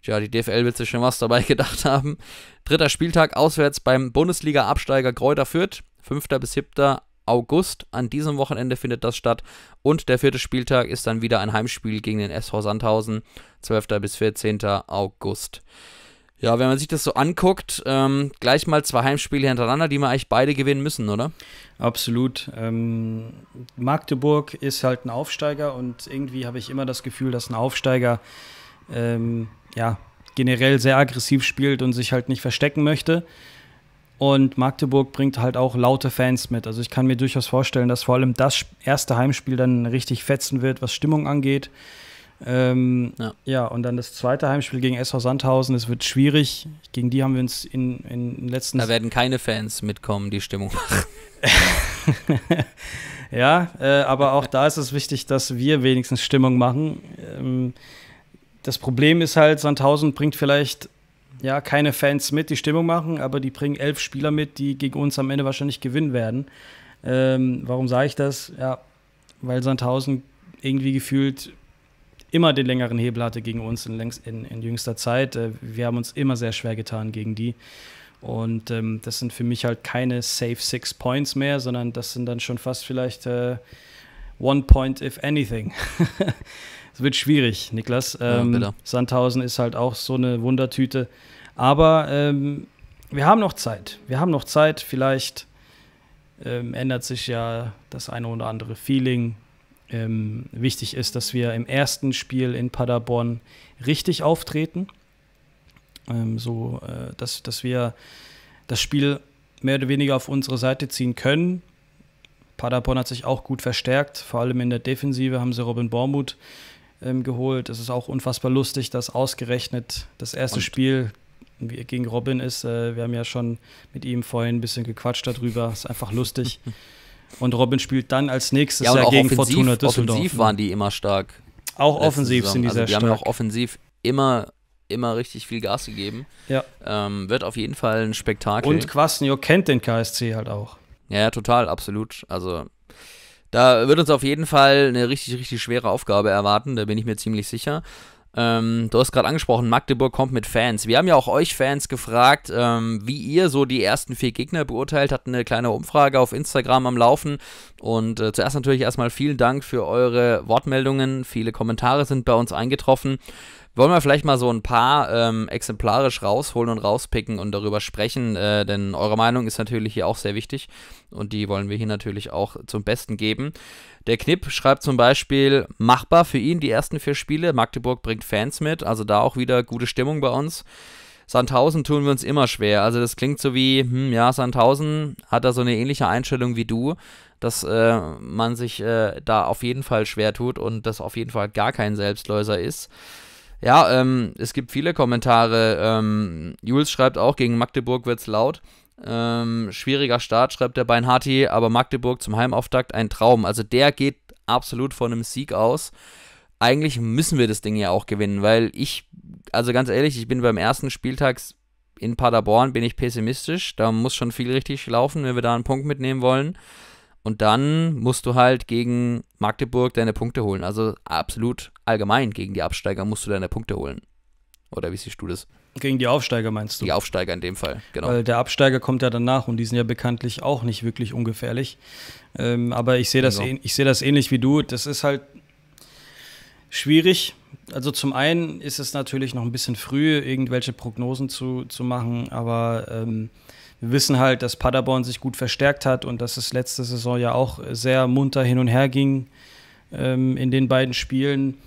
ja, die DFL wird sich schon was dabei gedacht haben. Dritter Spieltag auswärts beim Bundesliga-Absteiger Kräuter Fürth. Fünfter bis siebter August. An diesem Wochenende findet das statt. Und der vierte Spieltag ist dann wieder ein Heimspiel gegen den SV Sandhausen, 12. bis 14. August. Ja, wenn man sich das so anguckt, ähm, gleich mal zwei Heimspiele hintereinander, die wir eigentlich beide gewinnen müssen, oder? Absolut. Ähm, Magdeburg ist halt ein Aufsteiger und irgendwie habe ich immer das Gefühl, dass ein Aufsteiger ähm, ja, generell sehr aggressiv spielt und sich halt nicht verstecken möchte. Und Magdeburg bringt halt auch laute Fans mit. Also ich kann mir durchaus vorstellen, dass vor allem das erste Heimspiel dann richtig fetzen wird, was Stimmung angeht. Ähm, ja. ja. und dann das zweite Heimspiel gegen SV Sandhausen, es wird schwierig. Gegen die haben wir uns in, in den letzten. Da werden keine Fans mitkommen, die Stimmung machen. ja, äh, aber auch da ist es wichtig, dass wir wenigstens Stimmung machen. Ähm, das Problem ist halt, Sandhausen bringt vielleicht ja, keine Fans mit, die Stimmung machen, aber die bringen elf Spieler mit, die gegen uns am Ende wahrscheinlich gewinnen werden. Ähm, warum sage ich das? Ja, weil Sandhausen irgendwie gefühlt immer den längeren Hebel hatte gegen uns in, längst, in, in jüngster Zeit. Äh, wir haben uns immer sehr schwer getan gegen die. Und ähm, das sind für mich halt keine Safe Six Points mehr, sondern das sind dann schon fast vielleicht äh, One Point, if anything. wird schwierig, Niklas. Ähm, ja, Sandhausen ist halt auch so eine Wundertüte. Aber ähm, wir haben noch Zeit. Wir haben noch Zeit. Vielleicht ähm, ändert sich ja das eine oder andere Feeling. Ähm, wichtig ist, dass wir im ersten Spiel in Paderborn richtig auftreten. Ähm, so, äh, dass, dass wir das Spiel mehr oder weniger auf unsere Seite ziehen können. Paderborn hat sich auch gut verstärkt, vor allem in der Defensive haben sie Robin Bormuth ähm, geholt. Es ist auch unfassbar lustig, dass ausgerechnet das erste Und? Spiel gegen Robin ist. Äh, wir haben ja schon mit ihm vorhin ein bisschen gequatscht darüber. ist einfach lustig. Und Robin spielt dann als nächstes ja, ja gegen offensiv, Fortuna Düsseldorf. Offensiv ne? waren die immer stark. Auch offensiv Saison. sind die also sehr die stark. Die haben auch offensiv immer, immer richtig viel Gas gegeben. Ja. Ähm, wird auf jeden Fall ein Spektakel. Und Quasnio kennt den KSC halt auch. Ja, ja, total, absolut. Also da wird uns auf jeden Fall eine richtig, richtig schwere Aufgabe erwarten, da bin ich mir ziemlich sicher. Ähm, du hast gerade angesprochen, Magdeburg kommt mit Fans. Wir haben ja auch euch Fans gefragt, ähm, wie ihr so die ersten vier Gegner beurteilt. Hatten eine kleine Umfrage auf Instagram am Laufen. Und äh, zuerst natürlich erstmal vielen Dank für eure Wortmeldungen. Viele Kommentare sind bei uns eingetroffen. Wollen wir vielleicht mal so ein paar ähm, exemplarisch rausholen und rauspicken und darüber sprechen, äh, denn eure Meinung ist natürlich hier auch sehr wichtig und die wollen wir hier natürlich auch zum Besten geben. Der Knipp schreibt zum Beispiel, machbar für ihn die ersten vier Spiele, Magdeburg bringt Fans mit, also da auch wieder gute Stimmung bei uns. Sandhausen tun wir uns immer schwer. Also das klingt so wie, hm, ja, Sandhausen hat da so eine ähnliche Einstellung wie du, dass äh, man sich äh, da auf jeden Fall schwer tut und das auf jeden Fall gar kein Selbstläuser ist. Ja, ähm, es gibt viele Kommentare. Ähm, Jules schreibt auch, gegen Magdeburg wird es laut. Ähm, schwieriger Start, schreibt der Beinharti, aber Magdeburg zum Heimauftakt ein Traum. Also der geht absolut von einem Sieg aus. Eigentlich müssen wir das Ding ja auch gewinnen, weil ich, also ganz ehrlich, ich bin beim ersten Spieltag in Paderborn, bin ich pessimistisch. Da muss schon viel richtig laufen, wenn wir da einen Punkt mitnehmen wollen. Und dann musst du halt gegen Magdeburg deine Punkte holen. Also absolut allgemein gegen die Absteiger musst du deine Punkte holen. Oder wie siehst du das? Gegen die Aufsteiger meinst du? Die Aufsteiger in dem Fall, genau. Weil der Absteiger kommt ja danach und die sind ja bekanntlich auch nicht wirklich ungefährlich. Ähm, aber ich sehe das, genau. seh das ähnlich wie du. Das ist halt schwierig. Also zum einen ist es natürlich noch ein bisschen früh, irgendwelche Prognosen zu, zu machen, aber ähm, wir wissen halt, dass Paderborn sich gut verstärkt hat und dass es letzte Saison ja auch sehr munter hin und her ging ähm, in den beiden Spielen.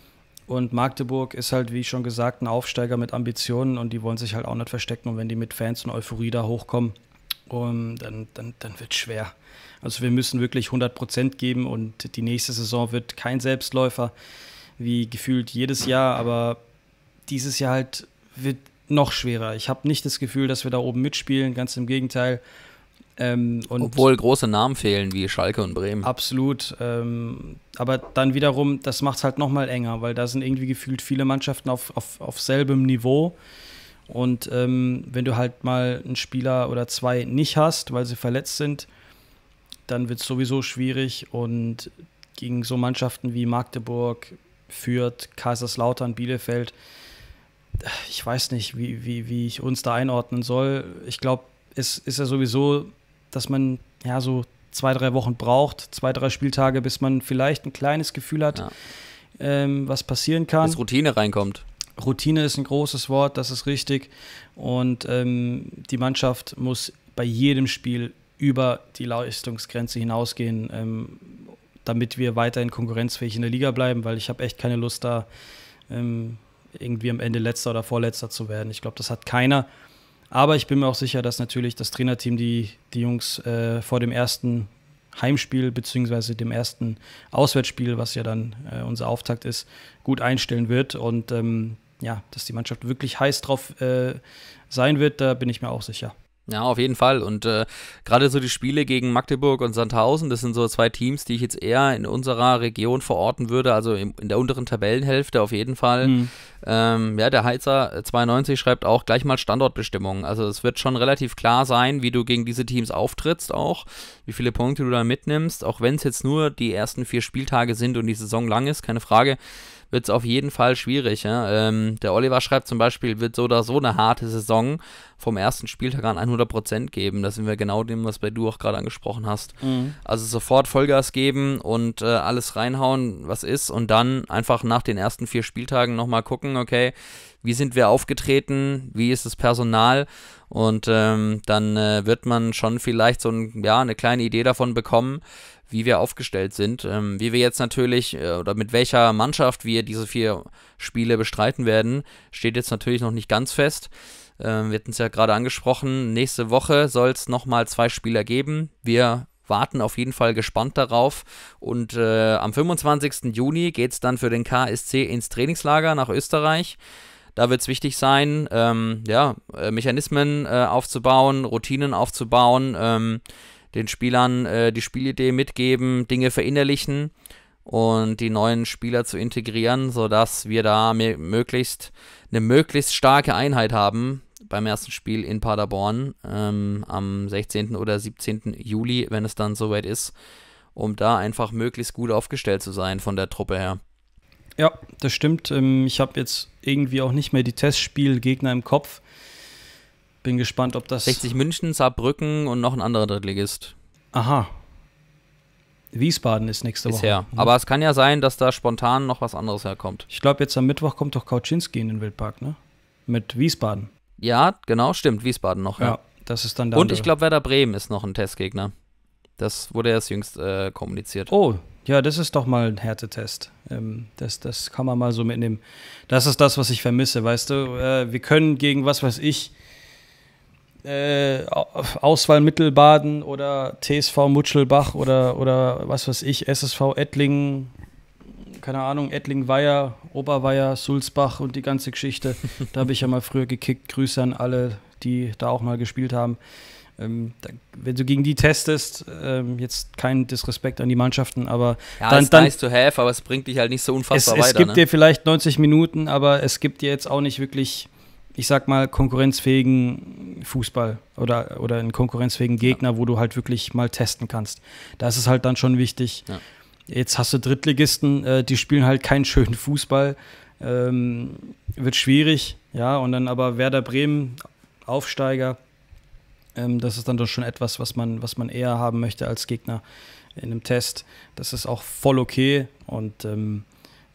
Und Magdeburg ist halt, wie schon gesagt, ein Aufsteiger mit Ambitionen und die wollen sich halt auch nicht verstecken. Und wenn die mit Fans und Euphorie da hochkommen, um, dann, dann, dann wird es schwer. Also wir müssen wirklich 100 Prozent geben und die nächste Saison wird kein Selbstläufer, wie gefühlt jedes Jahr. Aber dieses Jahr halt wird noch schwerer. Ich habe nicht das Gefühl, dass wir da oben mitspielen, ganz im Gegenteil. Ähm, Obwohl große Namen fehlen wie Schalke und Bremen. Absolut. Ähm, aber dann wiederum, das macht es halt nochmal enger, weil da sind irgendwie gefühlt viele Mannschaften auf, auf, auf selbem Niveau. Und ähm, wenn du halt mal einen Spieler oder zwei nicht hast, weil sie verletzt sind, dann wird es sowieso schwierig. Und gegen so Mannschaften wie Magdeburg, Fürth, Kaiserslautern, Bielefeld, ich weiß nicht, wie, wie, wie ich uns da einordnen soll. Ich glaube, es ist ja sowieso, dass man ja so zwei, drei Wochen braucht, zwei, drei Spieltage, bis man vielleicht ein kleines Gefühl hat, ja. ähm, was passieren kann. Bis Routine reinkommt. Routine ist ein großes Wort, das ist richtig. Und ähm, die Mannschaft muss bei jedem Spiel über die Leistungsgrenze hinausgehen, ähm, damit wir weiterhin konkurrenzfähig in der Liga bleiben, weil ich habe echt keine Lust da ähm, irgendwie am Ende letzter oder vorletzter zu werden. Ich glaube, das hat keiner. Aber ich bin mir auch sicher, dass natürlich das Trainerteam die, die Jungs äh, vor dem ersten Heimspiel beziehungsweise dem ersten Auswärtsspiel, was ja dann äh, unser Auftakt ist, gut einstellen wird und ähm, ja, dass die Mannschaft wirklich heiß drauf äh, sein wird, da bin ich mir auch sicher. Ja, auf jeden Fall. Und äh, gerade so die Spiele gegen Magdeburg und Sandhausen, das sind so zwei Teams, die ich jetzt eher in unserer Region verorten würde, also im, in der unteren Tabellenhälfte auf jeden Fall. Mhm. Ähm, ja, der Heizer 92 schreibt auch gleich mal Standortbestimmung. Also es wird schon relativ klar sein, wie du gegen diese Teams auftrittst auch, wie viele Punkte du da mitnimmst, auch wenn es jetzt nur die ersten vier Spieltage sind und die Saison lang ist, keine Frage wird es auf jeden Fall schwierig. Ja? Ähm, der Oliver schreibt zum Beispiel, wird so oder so eine harte Saison vom ersten Spieltag an 100% geben. Das sind wir genau dem, was bei du auch gerade angesprochen hast. Mhm. Also sofort Vollgas geben und äh, alles reinhauen, was ist und dann einfach nach den ersten vier Spieltagen nochmal gucken, okay, wie sind wir aufgetreten, wie ist das Personal und ähm, dann äh, wird man schon vielleicht so ein, ja, eine kleine Idee davon bekommen, wie wir aufgestellt sind, ähm, wie wir jetzt natürlich äh, oder mit welcher Mannschaft wir diese vier Spiele bestreiten werden, steht jetzt natürlich noch nicht ganz fest. Ähm, wir hatten es ja gerade angesprochen, nächste Woche soll es nochmal zwei Spieler geben. Wir warten auf jeden Fall gespannt darauf. Und äh, am 25. Juni geht es dann für den KSC ins Trainingslager nach Österreich. Da wird es wichtig sein, ähm, ja, äh, Mechanismen äh, aufzubauen, Routinen aufzubauen, ähm, den Spielern äh, die Spielidee mitgeben, Dinge verinnerlichen und die neuen Spieler zu integrieren, sodass wir da möglichst eine möglichst starke Einheit haben beim ersten Spiel in Paderborn ähm, am 16. oder 17. Juli, wenn es dann soweit ist, um da einfach möglichst gut aufgestellt zu sein von der Truppe her. Ja, das stimmt. Ähm, ich habe jetzt irgendwie auch nicht mehr die Testspielgegner im Kopf. Bin gespannt, ob das. 60 München, Saarbrücken und noch ein anderer Drittligist. Aha. Wiesbaden ist nächste Woche. Bisher. Ne? Mhm. Aber es kann ja sein, dass da spontan noch was anderes herkommt. Ich glaube, jetzt am Mittwoch kommt doch Kauczynski in den Wildpark, ne? Mit Wiesbaden. Ja, genau, stimmt. Wiesbaden noch. Ja, ja. das ist dann der Und andere. ich glaube, Werder Bremen ist noch ein Testgegner. Das wurde erst jüngst äh, kommuniziert. Oh, ja, das ist doch mal ein Härtetest. Ähm, das, das kann man mal so mitnehmen. Das ist das, was ich vermisse, weißt du? Äh, wir können gegen was weiß ich äh, Auswahl Mittelbaden oder TSV Mutschelbach oder, oder was weiß ich, SSV Ettlingen, keine Ahnung, Ettlingen-Weiher, Oberweiher, Sulzbach und die ganze Geschichte. da habe ich ja mal früher gekickt. Grüße an alle, die da auch mal gespielt haben ähm, da, wenn du gegen die testest, ähm, jetzt kein Disrespekt an die Mannschaften, aber ja, dann, ist dann nice to have, aber es bringt dich halt nicht so unfassbar es, weiter. Es gibt ne? dir vielleicht 90 Minuten, aber es gibt dir jetzt auch nicht wirklich, ich sag mal, konkurrenzfähigen Fußball oder, oder einen konkurrenzfähigen Gegner, ja. wo du halt wirklich mal testen kannst. Da ist es halt dann schon wichtig. Ja. Jetzt hast du Drittligisten, äh, die spielen halt keinen schönen Fußball. Ähm, wird schwierig, ja, und dann aber Werder Bremen, Aufsteiger ähm, das ist dann doch schon etwas, was man, was man eher haben möchte als Gegner in einem Test. Das ist auch voll okay. Und ähm,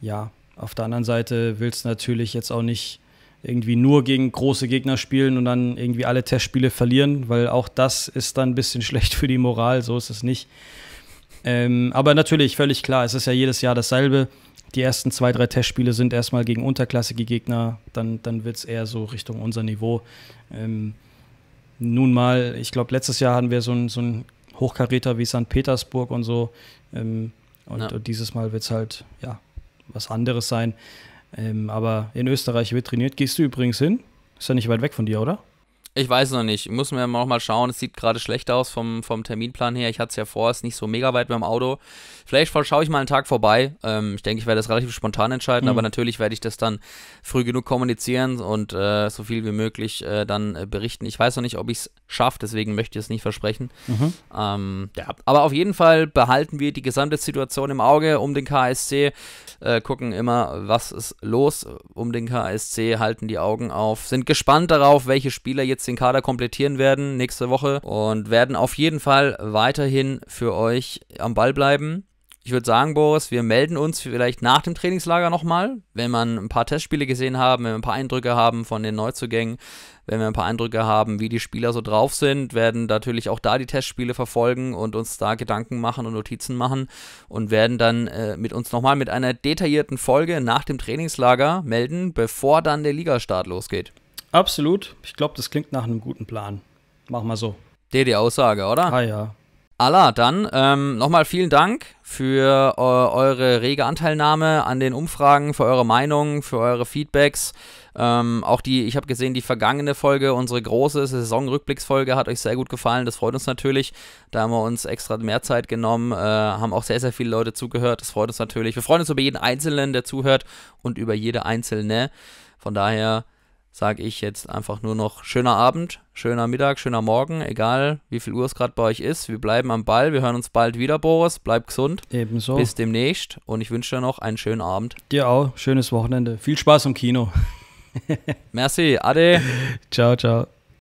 ja, auf der anderen Seite willst du natürlich jetzt auch nicht irgendwie nur gegen große Gegner spielen und dann irgendwie alle Testspiele verlieren, weil auch das ist dann ein bisschen schlecht für die Moral, so ist es nicht. Ähm, aber natürlich, völlig klar, es ist ja jedes Jahr dasselbe. Die ersten zwei, drei Testspiele sind erstmal gegen unterklassige Gegner, dann, dann wird es eher so Richtung unser Niveau. Ähm, nun mal, ich glaube, letztes Jahr hatten wir so einen so Hochkaräter wie St. Petersburg und so. Ähm, und, ja. und, dieses Mal wird es halt, ja, was anderes sein. Ähm, aber in Österreich wird trainiert. Gehst du übrigens hin? Ist ja nicht weit weg von dir, oder? Ich weiß noch nicht. Muss mir noch mal schauen. Es sieht gerade schlecht aus vom, vom Terminplan her. Ich hatte es ja vor, es ist nicht so mega weit mit dem Auto. Vielleicht schaue ich mal einen Tag vorbei. Ähm, ich denke, ich werde das relativ spontan entscheiden, mhm. aber natürlich werde ich das dann früh genug kommunizieren und äh, so viel wie möglich äh, dann äh, berichten. Ich weiß noch nicht, ob ich es schaffe, deswegen möchte ich es nicht versprechen. Mhm. Ähm, ja. Aber auf jeden Fall behalten wir die gesamte Situation im Auge um den KSC, äh, gucken immer, was ist los um den KSC, halten die Augen auf, sind gespannt darauf, welche Spieler jetzt den Kader komplettieren werden nächste Woche und werden auf jeden Fall weiterhin für euch am Ball bleiben. Ich würde sagen, Boris, wir melden uns vielleicht nach dem Trainingslager nochmal, wenn man ein paar Testspiele gesehen haben, wenn wir ein paar Eindrücke haben von den Neuzugängen, wenn wir ein paar Eindrücke haben, wie die Spieler so drauf sind, werden natürlich auch da die Testspiele verfolgen und uns da Gedanken machen und Notizen machen und werden dann äh, mit uns nochmal mit einer detaillierten Folge nach dem Trainingslager melden, bevor dann der Ligastart losgeht. Absolut. Ich glaube, das klingt nach einem guten Plan. Mach mal so. Der die Aussage, oder? Ah ja. Allah, dann ähm, nochmal vielen Dank für äh, eure rege Anteilnahme an den Umfragen, für eure Meinungen, für eure Feedbacks. Ähm, auch die, ich habe gesehen, die vergangene Folge, unsere große Saisonrückblicksfolge, hat euch sehr gut gefallen. Das freut uns natürlich. Da haben wir uns extra mehr Zeit genommen, äh, haben auch sehr, sehr viele Leute zugehört. Das freut uns natürlich. Wir freuen uns über jeden Einzelnen, der zuhört und über jede Einzelne. Von daher sage ich jetzt einfach nur noch schöner Abend, schöner Mittag, schöner Morgen, egal wie viel Uhr es gerade bei euch ist. Wir bleiben am Ball, wir hören uns bald wieder, Boris. Bleib gesund. Ebenso. Bis demnächst und ich wünsche dir noch einen schönen Abend. Dir auch, schönes Wochenende. Viel Spaß im Kino. Merci, Ade. ciao, ciao.